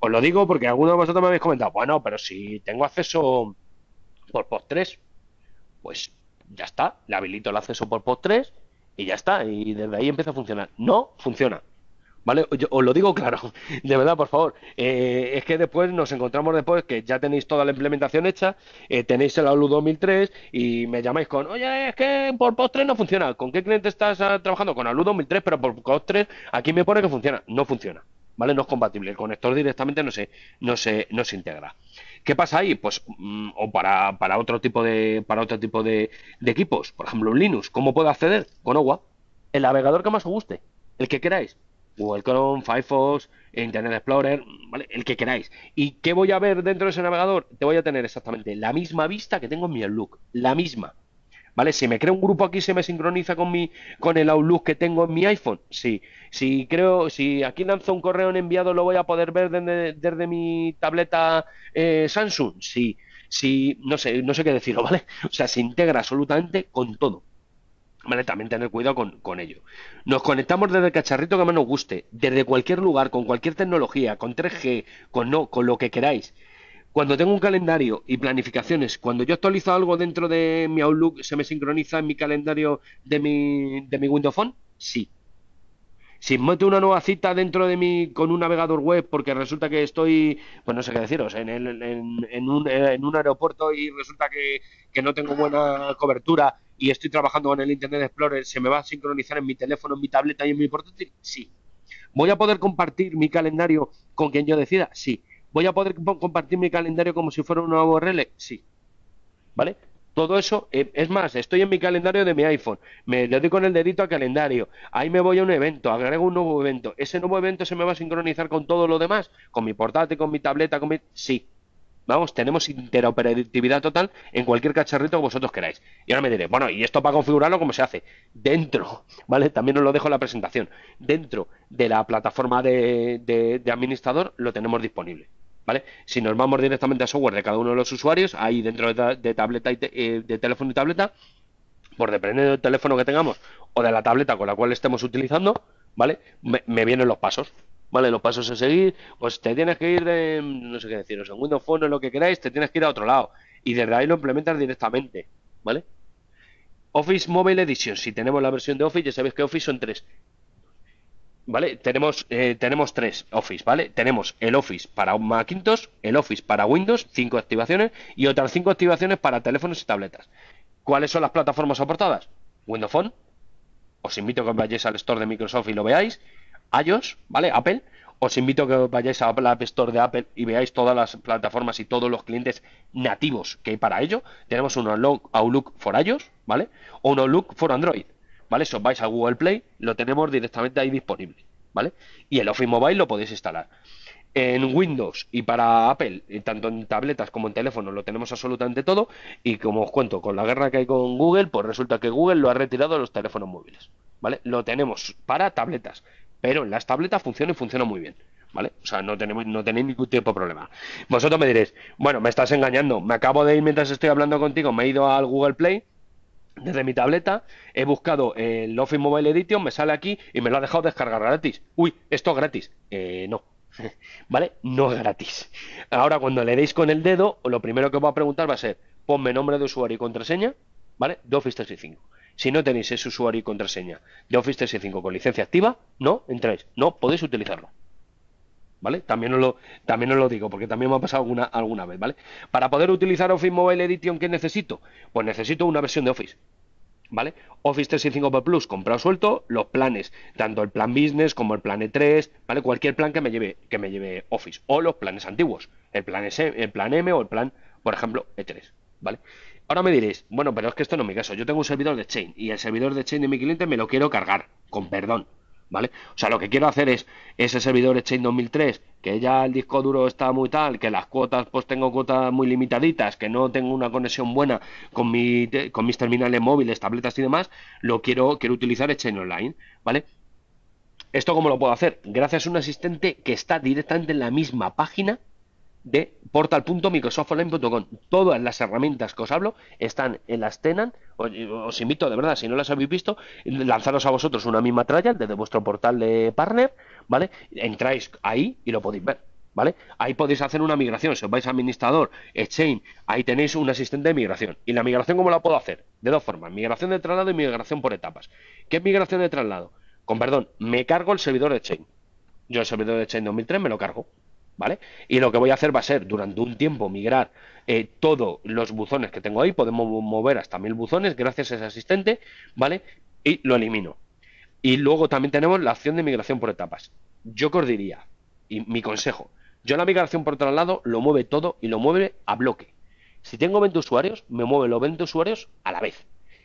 Os lo digo porque algunos de vosotros me habéis comentado, bueno, pero si tengo acceso por post 3, pues ya está, le habilito el acceso por post 3 y ya está, y desde ahí empieza a funcionar. No funciona. ¿Vale? os lo digo claro, de verdad, por favor. Eh, es que después nos encontramos después que ya tenéis toda la implementación hecha, eh, tenéis el ALU 2003 y me llamáis con, oye, es que por Post 3 no funciona. ¿Con qué cliente estás ah, trabajando? Con ALU 2003, pero por Post 3 aquí me pone que funciona. No funciona. ¿vale? No es compatible. El conector directamente no se, no se, no se integra. ¿Qué pasa ahí? Pues, mm, o para, otro tipo de, para otro tipo de, equipos, por ejemplo, Linux, ¿cómo puedo acceder? Con OWA, el navegador que más os guste, el que queráis. Google Chrome, Firefox, Internet Explorer, ¿vale? el que queráis. ¿Y qué voy a ver dentro de ese navegador? Te voy a tener exactamente la misma vista que tengo en mi Outlook, la misma. ¿vale? Si me creo un grupo aquí, se me sincroniza con mi, con el Outlook que tengo en mi iPhone. Sí. Si creo, si aquí lanzo un correo en enviado, lo voy a poder ver desde, mi tableta eh, Samsung. Sí. Si, no sé, no sé qué decirlo, ¿vale? O sea, se integra absolutamente con todo. ¿Vale? También tener cuidado con, con, ello. Nos conectamos desde el cacharrito que más nos guste, desde cualquier lugar, con cualquier tecnología, con 3G, con no, con lo que queráis. Cuando tengo un calendario y planificaciones, cuando yo actualizo algo dentro de mi Outlook, ¿se me sincroniza en mi calendario de mi, de mi Windows Phone? Sí. Si meto una nueva cita dentro de mi con un navegador web porque resulta que estoy, pues no sé qué deciros, en, en, un, en un, aeropuerto y resulta que, que no tengo buena cobertura y estoy trabajando con el Internet Explorer, ¿se me va a sincronizar en mi teléfono, en mi tableta y en mi portátil? Sí. ¿Voy a poder compartir mi calendario con quien yo decida? Sí. ¿Voy a poder compartir mi calendario como si fuera un nuevo relé? Sí. ¿Vale? Todo eso, eh, es más, estoy en mi calendario de mi iPhone, me le doy con el dedito a calendario, ahí me voy a un evento, agrego un nuevo evento, ese nuevo evento se me va a sincronizar con todo lo demás, con mi portátil, con mi tableta, con mi... Sí, Vamos, tenemos interoperatividad total en cualquier cacharrito que vosotros queráis. Y ahora me diré, bueno, ¿y esto para configurarlo cómo se hace? Dentro, ¿vale? También os lo dejo en la presentación. Dentro de la plataforma de, administrador lo tenemos disponible. ¿Vale? Si nos vamos directamente a software de cada uno de los usuarios, ahí dentro de, tableta y eh, de teléfono y tableta, por depender del teléfono que tengamos o de la tableta con la cual estemos utilizando, ¿vale? me vienen los pasos, Vale, los pasos a seguir, pues te tienes que ir de, no sé qué deciros, en Windows Phone o lo que queráis, te tienes que ir a otro lado. Y desde ahí lo implementas directamente, ¿vale? Office Mobile Edition, si tenemos la versión de Office, ya sabéis que Office son tres. ¿Vale? Tenemos, eh, tenemos tres Office, ¿vale? Tenemos el Office para Macintosh, el Office para Windows, cinco activaciones, y otras cinco activaciones para teléfonos y tabletas. ¿Cuáles son las plataformas soportadas? Windows Phone. Os invito a que vayáis al store de Microsoft y lo veáis iOS, ¿vale? Apple. Os invito a que vayáis a la App Store de Apple y veáis todas las plataformas y todos los clientes nativos que hay para ello. Tenemos un Outlook for iOS, ¿vale? O un Outlook for Android, ¿vale? Si os vais a Google Play, lo tenemos directamente ahí disponible, ¿vale? Y el Office Mobile lo podéis instalar en Windows y para Apple, tanto en tabletas como en teléfonos, lo tenemos absolutamente todo. Y como os cuento, con la guerra que hay con Google, pues resulta que Google lo ha retirado de los teléfonos móviles. ¿Vale? Lo tenemos para tabletas, pero las tabletas funciona y funciona muy bien. ¿Vale? O sea, no tenemos, no tenéis ningún tipo de problema. Vosotros me diréis, bueno, me estás engañando, me acabo de ir mientras estoy hablando contigo, me he ido al Google Play, desde mi tableta, he buscado el Office Mobile Edition, me sale aquí y me lo ha dejado descargar gratis. Uy, esto es gratis. Eh, no. ¿Vale? No es gratis. Ahora, cuando le deis con el dedo, lo primero que os va a preguntar va a ser: ponme nombre de usuario y contraseña, ¿vale? De Office 365. Si no tenéis ese usuario y contraseña de Office 365 con licencia activa, no entráis, no podéis utilizarlo. ¿Vale? También os lo, también lo digo, porque también me ha pasado alguna, alguna vez, ¿vale? Para poder utilizar Office Mobile Edition, ¿qué necesito? Pues necesito una versión de Office. ¿Vale? Office 365 Plus comprado suelto, los planes, tanto el plan business como el plan E3, ¿vale? Cualquier plan que me lleve, que me lleve Office, o los planes antiguos, el plan S, el plan M o el plan, por ejemplo, E3, ¿vale? Ahora me diréis, bueno, pero es que esto no es mi caso. Yo tengo un servidor de Chain y el servidor de Chain de mi cliente me lo quiero cargar, con perdón. ¿Vale? O sea, lo que quiero hacer es ese servidor de Chain 2003, que ya el disco duro está muy tal, que las cuotas, pues tengo cuotas muy limitaditas, que no tengo una conexión buena con, mi, con mis terminales móviles, tabletas y demás, lo quiero, quiero utilizar Chain Online, ¿vale? ¿Esto cómo lo puedo hacer? Gracias a un asistente que está directamente en la misma página de portal.microsoftonline.com. Todas las herramientas que os hablo están en las tenan. Os, invito, de verdad, si no las habéis visto, lanzaros a vosotros una misma tralla desde vuestro portal de partner, ¿vale? Entráis ahí y lo podéis ver. ¿Vale? Ahí podéis hacer una migración. Si os vais a administrador, Exchange, ahí tenéis un asistente de migración. ¿Y la migración cómo la puedo hacer? De dos formas, migración de traslado y migración por etapas. ¿Qué es migración de traslado? Con perdón, me cargo el servidor de Exchange. Yo el servidor de Exchange 2003 me lo cargo. ¿vale? Y lo que voy a hacer va a ser durante un tiempo migrar eh, todos los buzones que tengo ahí, podemos mover hasta mil buzones gracias a ese asistente, ¿vale? Y lo elimino. Y luego también tenemos la opción de migración por etapas. Yo que os diría, y mi consejo, yo la migración por traslado lo mueve todo y lo mueve a bloque. Si tengo 20 usuarios, me mueve los 20 usuarios a la vez.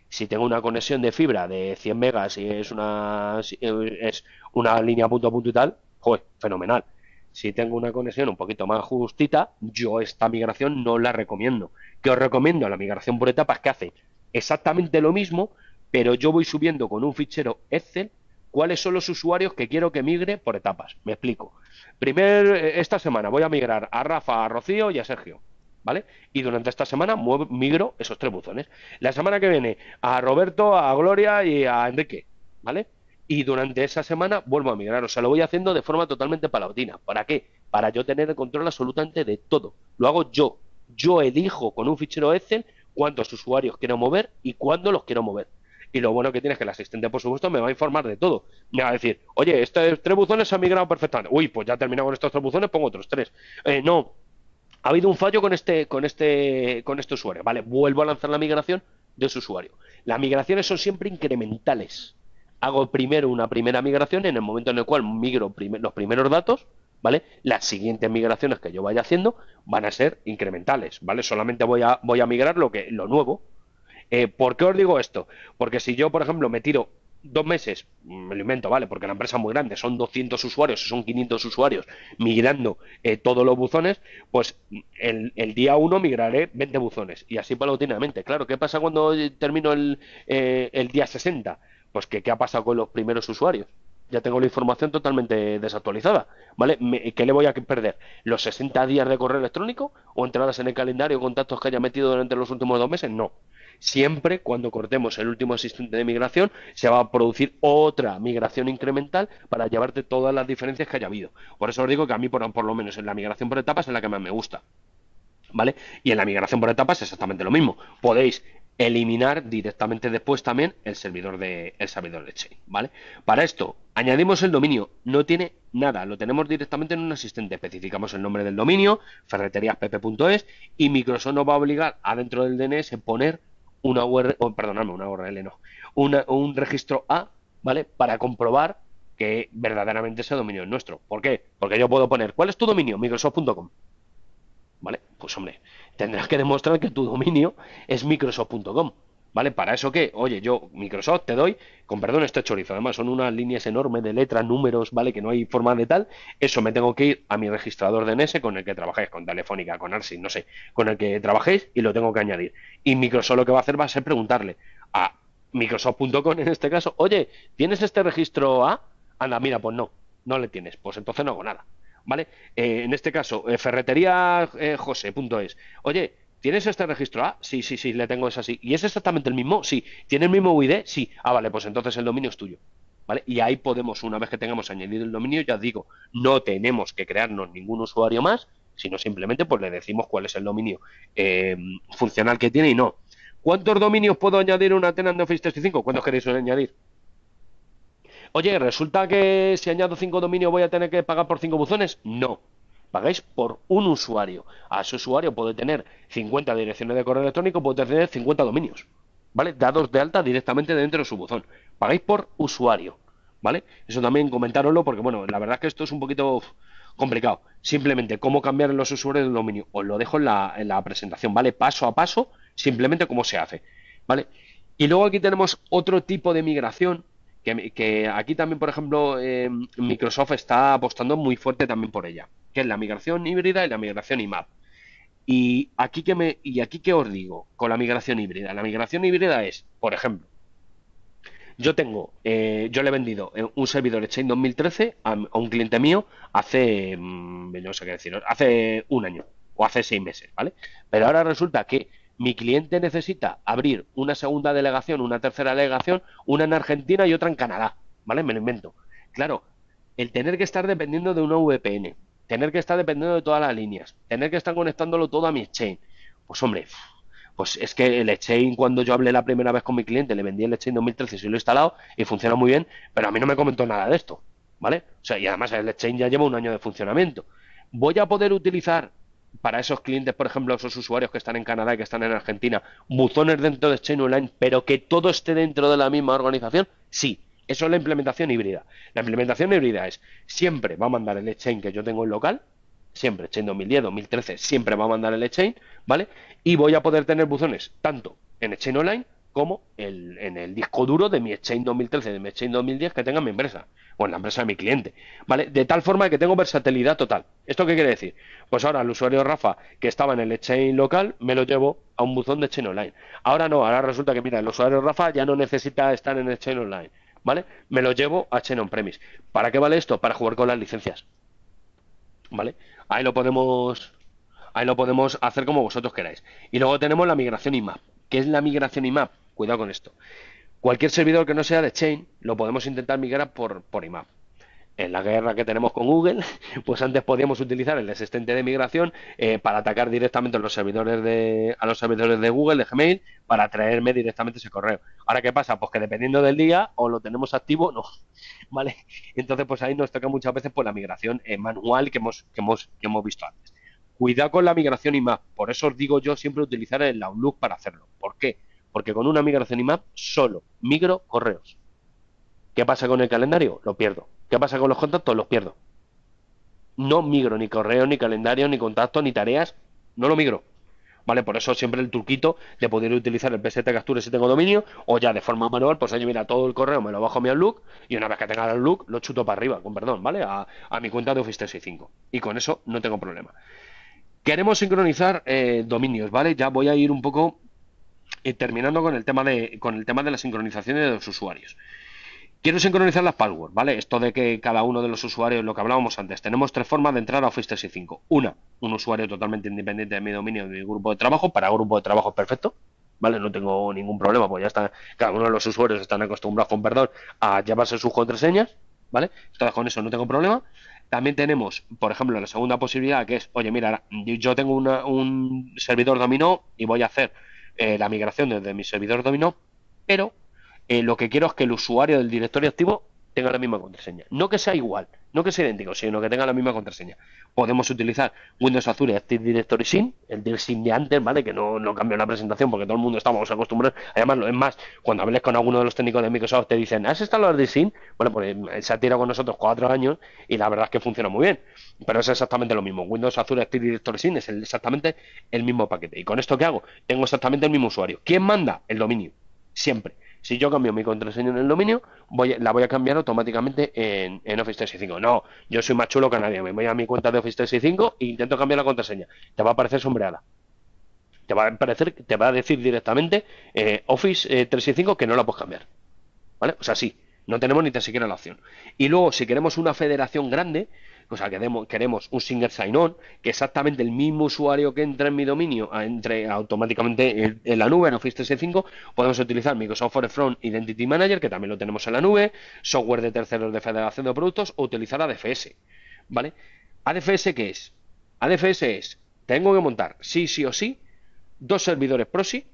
Si tengo una conexión de fibra de 100 megas y es una, eh, es una línea punto a punto y tal, joder, fenomenal si tengo una conexión un poquito más justita, yo esta migración no la recomiendo. ¿Qué os recomiendo? La migración por etapas que hace exactamente lo mismo, pero yo voy subiendo con un fichero Excel cuáles son los usuarios que quiero que migre por etapas. Me explico. Primero, eh, esta semana voy a migrar a Rafa, a Rocío y a Sergio. ¿Vale? Y durante esta semana muevo, migro esos tres buzones. La semana que viene a Roberto, a Gloria y a Enrique. ¿Vale? y durante esa semana vuelvo a migrar. O sea, lo voy haciendo de forma totalmente palatina. ¿Para qué? Para yo tener el control absolutamente de todo. Lo hago yo. Yo elijo con un fichero Excel cuántos usuarios quiero mover y cuándo los quiero mover. Y lo bueno que tiene es que el asistente, por supuesto, me va a informar de todo. Me va a decir, oye, estos tres buzones se han migrado perfectamente. Uy, pues ya terminado con estos tres buzones, pongo otros tres. Eh, no, ha habido un fallo con este, con este, con este usuario. Vale, vuelvo a lanzar la migración de su usuario. Las migraciones son siempre incrementales hago primero una primera migración, en el momento en el cual migro los primeros datos, ¿vale? Las siguientes migraciones que yo vaya haciendo van a ser incrementales, ¿vale? Solamente voy a, voy a migrar lo, que, lo nuevo. Eh, ¿Por qué os digo esto? Porque si yo, por ejemplo, me tiro dos meses, mm, me lo invento, ¿vale? Porque la empresa es muy grande, son 200 usuarios, son 500 usuarios, migrando eh, todos los buzones, pues mm, el, día 1 migraré 20 buzones y así paulatinamente. Claro, ¿qué pasa cuando termino el, eh, el día 60? pues que qué ha pasado con los primeros usuarios. Ya tengo la información totalmente desactualizada, ¿vale? ¿Qué le voy a perder? ¿Los 60 días de correo electrónico o entradas en el calendario, o contactos que haya metido durante los últimos dos meses? No. Siempre cuando cortemos el último asistente de migración, se va a producir otra migración incremental para llevarte todas las diferencias que haya habido. Por eso os digo que a mí, por, por lo menos en la migración por etapas, es la que más me gusta. ¿Vale? Y en la migración por etapas es exactamente lo mismo. Podéis eliminar directamente después también el servidor de el servidor de Exchange, ¿vale? Para esto añadimos el dominio, no tiene nada, lo tenemos directamente en un asistente, especificamos el nombre del dominio, ferreteriaspp.es y Microsoft nos va a obligar adentro del DNS a poner una URL, oh, una URL no, un registro A, ¿vale? Para comprobar que verdaderamente ese dominio es nuestro. ¿Por qué? Porque yo puedo poner, ¿cuál es tu dominio? Microsoft.com pues hombre, tendrás que demostrar que tu dominio es Microsoft.com. ¿Vale? Para eso que, oye, yo, Microsoft, te doy, con perdón, este chorizo, además son unas líneas enormes de letras, números, ¿vale? Que no hay forma de tal, eso me tengo que ir a mi registrador DNS e con el que trabajéis, con Telefónica, con ArsI, no sé, con el que trabajéis y lo tengo que añadir. Y Microsoft lo que va a hacer va a ser preguntarle a Microsoft.com en este caso, oye, ¿tienes este registro A? Anda, mira, pues no, no le tienes, pues entonces no hago nada. ¿vale? Eh, en este caso, eh, ferreteriajose.es. Eh, Oye, ¿tienes este registro? Ah, sí, sí, sí, le tengo es así. ¿Y es exactamente el mismo? Sí. ¿Tiene el mismo UID? Sí. Ah, vale, pues entonces el dominio es tuyo. ¿Vale? Y ahí podemos, una vez que tengamos añadido el dominio, ya digo, no tenemos que crearnos ningún usuario más, sino simplemente pues le decimos cuál es el dominio eh, funcional que tiene y no. ¿Cuántos dominios puedo añadir una tenant de Office 365? ¿Cuántos queréis añadir? Oye, ¿resulta que si añado cinco dominios voy a tener que pagar por cinco buzones? No. Pagáis por un usuario. A su usuario puede tener 50 direcciones de correo electrónico, puede tener 50 dominios. ¿Vale? Dados de alta directamente dentro de su buzón. Pagáis por usuario. ¿Vale? Eso también comentároslo porque, bueno, la verdad es que esto es un poquito complicado. Simplemente cómo cambiar los usuarios del dominio. Os lo dejo en la, en la, presentación, ¿vale? Paso a paso, simplemente cómo se hace, ¿vale? Y luego aquí tenemos otro tipo de migración que, aquí también, por ejemplo, em, Microsoft está apostando muy fuerte también por ella, que es la migración híbrida y la migración IMAP. Y aquí que me y aquí que os digo con la migración híbrida. La migración híbrida es, por ejemplo, yo tengo, eh, yo le he vendido eh, un servidor Exchange 2013 a, un cliente mío hace, mm, no sé qué decir, hace un año o hace seis meses, ¿vale? Pero ahora resulta que mi cliente necesita abrir una segunda delegación, una tercera delegación, una en Argentina y otra en Canadá, ¿vale? Me lo invento. Claro, el tener que estar dependiendo de una VPN, tener que estar dependiendo de todas las líneas, tener que estar conectándolo todo a mi exchange, pues hombre, pues es que el exchange, cuando yo hablé la primera vez con mi cliente, le vendí el exchange 2013, y lo he instalado y funciona muy bien, pero a mí no me comentó nada de esto, ¿vale? O sea, y además el exchange ya lleva un año de funcionamiento. ¿Voy a poder utilizar para esos clientes, por ejemplo, esos usuarios que están en Canadá y que están en Argentina, buzones dentro de Chain Online, pero que todo esté dentro de la misma organización? Sí. Eso es la implementación híbrida. La implementación híbrida es siempre va a mandar el exchange que yo tengo en local, siempre, Chain 2010, 2013, siempre va a mandar el exchange, ¿vale? Y voy a poder tener buzones tanto en Exchange Online como el, en el disco duro de mi Exchange 2013, de mi Exchange 2010 que tenga mi empresa o en la empresa de mi cliente, ¿vale? De tal forma que tengo versatilidad total. ¿Esto qué quiere decir? Pues ahora el usuario Rafa que estaba en el Exchange local me lo llevo a un buzón de Exchange Online. Ahora no, ahora resulta que mira, el usuario Rafa ya no necesita estar en el Exchange Online, ¿vale? Me lo llevo a Exchange On-Premise. ¿Para qué vale esto? Para jugar con las licencias. ¿Vale? Ahí lo podemos ahí lo podemos hacer como vosotros queráis. Y luego tenemos la migración IMAP, que es la migración IMAP Cuidado con esto. Cualquier servidor que no sea de Chain lo podemos intentar migrar por, por IMAP. En la guerra que tenemos con Google, pues antes podíamos utilizar el existente de migración eh, para atacar directamente a los servidores de a los servidores de Google, de Gmail, para traerme directamente ese correo. Ahora qué pasa, pues que dependiendo del día o lo tenemos activo, no, vale. Entonces pues ahí nos toca muchas veces por pues, la migración eh, manual que hemos que hemos que hemos visto antes cuidado con la migración y más. Por eso os digo yo siempre utilizar el Outlook para hacerlo. ¿Por qué? porque con una migración IMAP solo migro correos. ¿Qué pasa con el calendario? Lo pierdo. ¿Qué pasa con los contactos? Los pierdo. No migro ni correo, ni calendario, ni contactos, ni tareas. No lo migro. ¿Vale? Por eso siempre el truquito de poder utilizar el PST Capture si tengo dominio, o ya de forma manual, pues yo mira, todo el correo me lo bajo a mi Outlook, y una vez que tenga el Outlook, lo chuto para arriba, con perdón, ¿vale? A, mi cuenta de Office 365. Y con eso no tengo problema. Queremos sincronizar eh, dominios, ¿vale? Ya voy a ir un poco y eh, terminando con el tema de con el tema de la sincronización de los usuarios. Quiero sincronizar las passwords, ¿vale? Esto de que cada uno de los usuarios, lo que hablábamos antes, tenemos tres formas de entrar a Office 365. Una, un usuario totalmente independiente de mi dominio, de mi grupo de trabajo, para grupo de trabajo perfecto, ¿vale? No tengo ningún problema, pues ya está, cada uno de los usuarios están acostumbrados, con perdón, a llevarse sus contraseñas, ¿vale? Entonces con eso no tengo problema. También tenemos, por ejemplo, la segunda posibilidad que es, oye, mira, yo tengo un servidor dominó y voy a hacer eh, la migración desde mi servidor dominó, pero eh, lo que quiero es que el usuario del directorio activo tenga la misma contraseña. No que sea igual, no que sea idéntico, sino que tenga la misma contraseña. Podemos utilizar Windows Azure Active Directory Sync el del de antes, ¿vale? Que no, no la presentación porque todo el mundo estamos acostumbrados. a llamarlo. es más, cuando hables con alguno de los técnicos de Microsoft te dicen, ¿has instalado el SIM? Bueno, pues eh, se ha tirado con nosotros cuatro años y la verdad es que funciona muy bien. Pero es exactamente lo mismo. Windows Azure Active Directory SIM es exactamente el mismo paquete. ¿Y con esto qué hago? Tengo exactamente el mismo usuario. ¿Quién manda? El dominio. Siempre. Si yo cambio mi contraseña en el dominio, voy, la voy a cambiar automáticamente en, Office 365. No, yo soy más chulo que nadie. Me voy a mi cuenta de Office 365 e intento cambiar la contraseña. Te va a aparecer sombreada. Te va a aparecer, te va a decir directamente eh, Office 365 eh, que no la puedes cambiar. ¿Vale? O sea, sí, no tenemos ni tan siquiera la opción. Y luego, si queremos una federación grande, o sea, queremos, queremos un single sign-on, que exactamente el mismo usuario que entra en mi dominio, entre automáticamente en, la nube, en Office 365, podemos utilizar Microsoft Forefront Identity Manager, que también lo tenemos en la nube, software de terceros de federación de productos, o utilizar ADFS. ¿Vale? ¿ADFS qué es? ADFS es, tengo que montar, sí, sí o sí, dos servidores proxy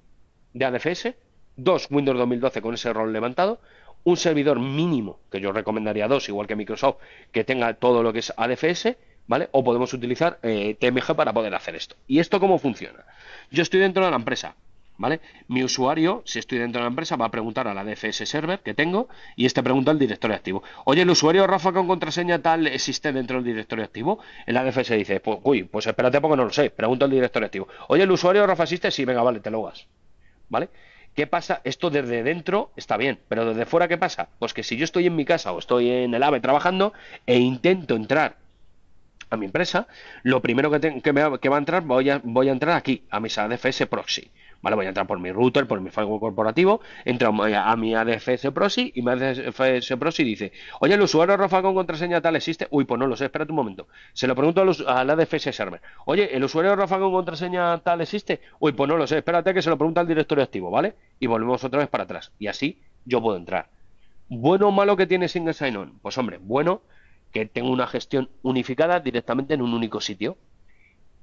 de ADFS, dos Windows 2012 con ese rol levantado, un servidor mínimo, que yo recomendaría dos, igual que Microsoft, que tenga todo lo que es ADFS, ¿vale? O podemos utilizar eh, TMG para poder hacer esto. ¿Y esto cómo funciona? Yo estoy dentro de la empresa, ¿vale? Mi usuario, si estoy dentro de la empresa, va a preguntar al ADFS server que tengo y este pregunta al directorio activo. Oye, el usuario Rafa con contraseña tal existe dentro del directorio activo. El ADFS dice, pues, uy, pues espérate porque no lo sé. Pregunta al directorio activo. Oye, el usuario Rafa existe, sí, venga, vale, te lo hagas, ¿vale? ¿Qué pasa? Esto desde dentro está bien, pero desde fuera, ¿qué pasa? Pues que si yo estoy en mi casa o estoy en el AVE trabajando e intento entrar a mi empresa, lo primero que, que, va a entrar, voy a, voy a entrar aquí, a mis ADFS proxy. Vale, voy a entrar por mi router, por mi firewall corporativo, entro a, mi ADFS Proxy y mi ADFS Proxy dice, oye, el usuario Rafa con contraseña tal existe. Uy, pues no lo sé, espérate un momento. Se lo pregunto al, la ADFS Server. Oye, el usuario Rafa con contraseña tal existe. Uy, pues no lo sé, espérate que se lo pregunta al directorio activo, ¿vale? Y volvemos otra vez para atrás. Y así yo puedo entrar. ¿Bueno o malo que tiene Single Sign-On? Pues hombre, bueno que tengo una gestión unificada directamente en un único sitio.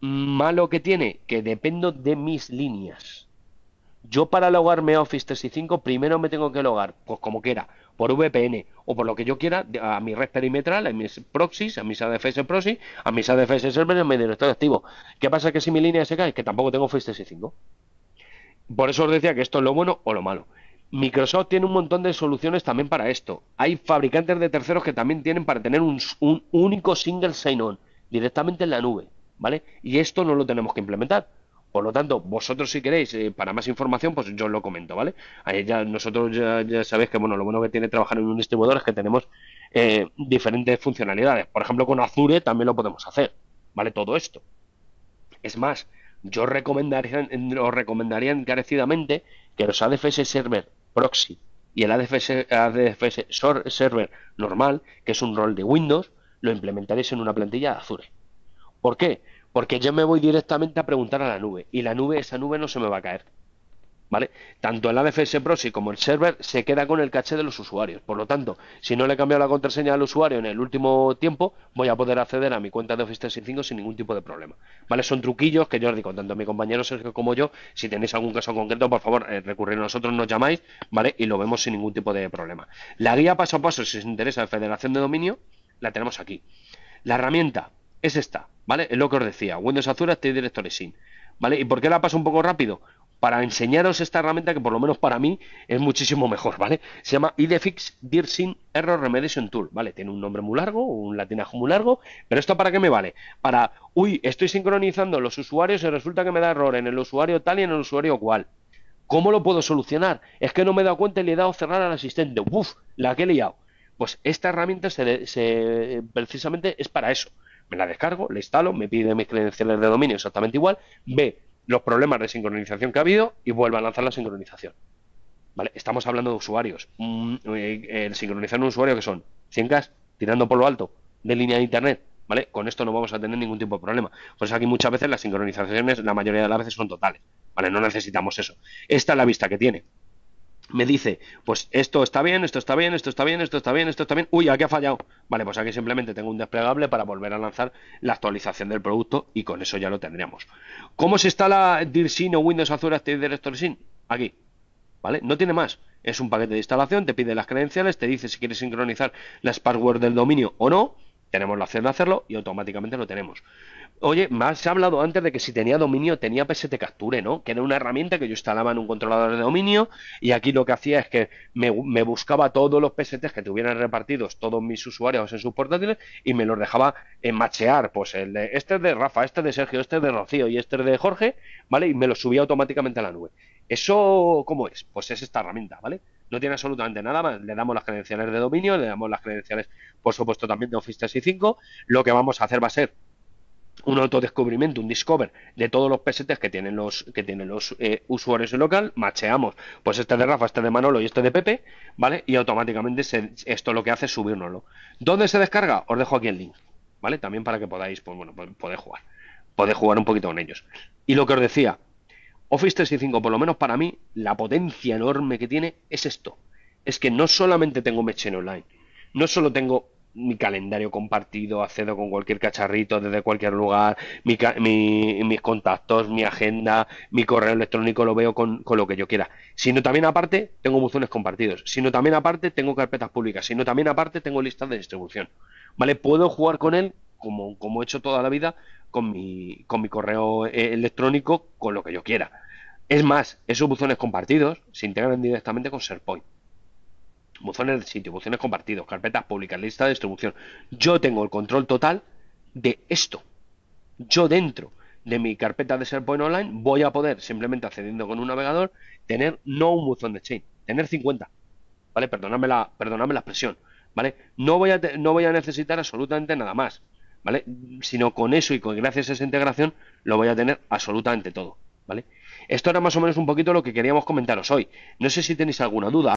Malo que tiene que dependo de mis líneas. Yo para logarme a Office 365 primero me tengo que logar, pues como quiera, por VPN o por lo que yo quiera, a mi red perimetral, a mis proxies, a mis ADFS proxy, a mis ADFS y a mi directorio activo. ¿Qué pasa que si mi línea se cae? Que tampoco tengo Office 365. Por eso os decía que esto es lo bueno o lo malo. Microsoft tiene un montón de soluciones también para esto. Hay fabricantes de terceros que también tienen para tener un, un único single sign-on directamente en la nube, ¿vale? Y esto no lo tenemos que implementar. Por lo tanto, vosotros si queréis, eh, para más información, pues yo os lo comento, ¿vale? ya nosotros ya, sabéis que, bueno, lo bueno que tiene trabajar en un distribuidor es que tenemos eh, diferentes funcionalidades. Por ejemplo, con Azure también lo podemos hacer, ¿vale? Todo esto. Es más, yo recomendaría, os recomendaría encarecidamente que los ADFS Server Proxy y el ADFS, ADFS Server normal, que es un rol de Windows, lo implementaréis en una plantilla de Azure. ¿Por qué? Porque yo me voy directamente a preguntar a la nube y la nube, esa nube no se me va a caer. ¿Vale? Tanto el ADFS Proxy como el server se queda con el caché de los usuarios. Por lo tanto, si no le he cambiado la contraseña al usuario en el último tiempo, voy a poder acceder a mi cuenta de Office 365 sin ningún tipo de problema. ¿Vale? Son truquillos que yo os digo, tanto mi compañero Sergio como yo, si tenéis algún caso concreto, por favor, eh, recurrir a nosotros, nos llamáis, ¿vale? Y lo vemos sin ningún tipo de problema. La guía paso a paso, si os interesa, de Federación de Dominio, la tenemos aquí. La herramienta, es esta, ¿vale? Es lo que os decía, Windows Azure Active Directory Sync, ¿vale? ¿Y por qué la paso un poco rápido? Para enseñaros esta herramienta que por lo menos para mí es muchísimo mejor, ¿vale? Se llama IDFix Dear Sync Error Remediation Tool, ¿vale? Tiene un nombre muy largo, un latinajo muy largo, pero ¿esto para qué me vale? Para, uy, estoy sincronizando los usuarios y resulta que me da error en el usuario tal y en el usuario cual. ¿Cómo lo puedo solucionar? Es que no me he dado cuenta y le he dado cerrar al asistente. ¡Uf! La que he liado. Pues esta herramienta se, se, precisamente es para eso. Me la descargo, la instalo, me pide mis credenciales de dominio exactamente igual, ve los problemas de sincronización que ha habido y vuelve a lanzar la sincronización. ¿Vale? Estamos hablando de usuarios. Mm, eh, el sincronizar un usuario que son 100 gas tirando por lo alto de línea de internet, ¿vale? Con esto no vamos a tener ningún tipo de problema. Pues aquí muchas veces las sincronizaciones, la mayoría de las veces son totales, ¿vale? No necesitamos eso. Esta es la vista que tiene me dice, pues esto está bien, esto está bien, esto está bien, esto está bien, esto está bien. Uy, aquí ha fallado. Vale, pues aquí simplemente tengo un desplegable para volver a lanzar la actualización del producto y con eso ya lo tendríamos. ¿Cómo se instala DIRSIN o Windows Azure Active Directory SIN? Aquí. ¿Vale? No tiene más. Es un paquete de instalación, te pide las credenciales, te dice si quieres sincronizar las passwords del dominio o no tenemos la opción de hacerlo y automáticamente lo tenemos. Oye, más se ha hablado antes de que si tenía dominio tenía PST Capture, ¿no? Que era una herramienta que yo instalaba en un controlador de dominio y aquí lo que hacía es que me, buscaba todos los PSTs que tuvieran repartidos todos mis usuarios en sus portátiles y me los dejaba en machear. Pues el este es de Rafa, este es de Sergio, este es de Rocío y este es de Jorge, ¿vale? Y me los subía automáticamente a la nube. ¿Eso cómo es? Pues es esta herramienta, ¿vale? No tiene absolutamente nada más. Le damos las credenciales de dominio, le damos las credenciales, por supuesto, también de Office 365. Lo que vamos a hacer va a ser un autodescubrimiento, un discover de todos los PSTs que tienen los que tienen los eh, usuarios en local, macheamos, pues este de Rafa, este de Manolo y este de Pepe, ¿vale? Y automáticamente esto lo que hace es subirnoslo ¿Dónde se descarga? Os dejo aquí el link, ¿vale? También para que podáis, pues bueno, pues, poder jugar. Poder jugar un poquito con ellos. Y lo que os decía, Office 365, por lo menos para mí, la potencia enorme que tiene es esto. Es que no solamente tengo Machine Online, no solo tengo mi calendario compartido, accedo con cualquier cacharrito desde cualquier lugar, mis contactos, mi agenda, mi correo electrónico lo veo con, con, lo que yo quiera. Sino también aparte tengo buzones compartidos, sino también aparte tengo carpetas públicas, sino también aparte tengo listas de distribución. ¿Vale? Puedo jugar con él como, como he hecho toda la vida, con mi, con mi correo eh, electrónico, con lo que yo quiera. Es más, esos buzones compartidos se integran directamente con SharePoint. Buzones de sitio, buzones compartidos, carpetas públicas, lista de distribución. Yo tengo el control total de esto. Yo dentro de mi carpeta de SharePoint Online voy a poder, simplemente accediendo con un navegador, tener no un buzón de Exchange, tener 50. ¿Vale? Perdonadme la, perdonadme la expresión. ¿Vale? No voy, a, no voy a necesitar absolutamente nada más. Sino con eso y con gracias a esa integración lo voy a tener absolutamente todo, ¿vale? Esto era más o menos un poquito lo que queríamos comentaros hoy. No sé si tenéis alguna duda.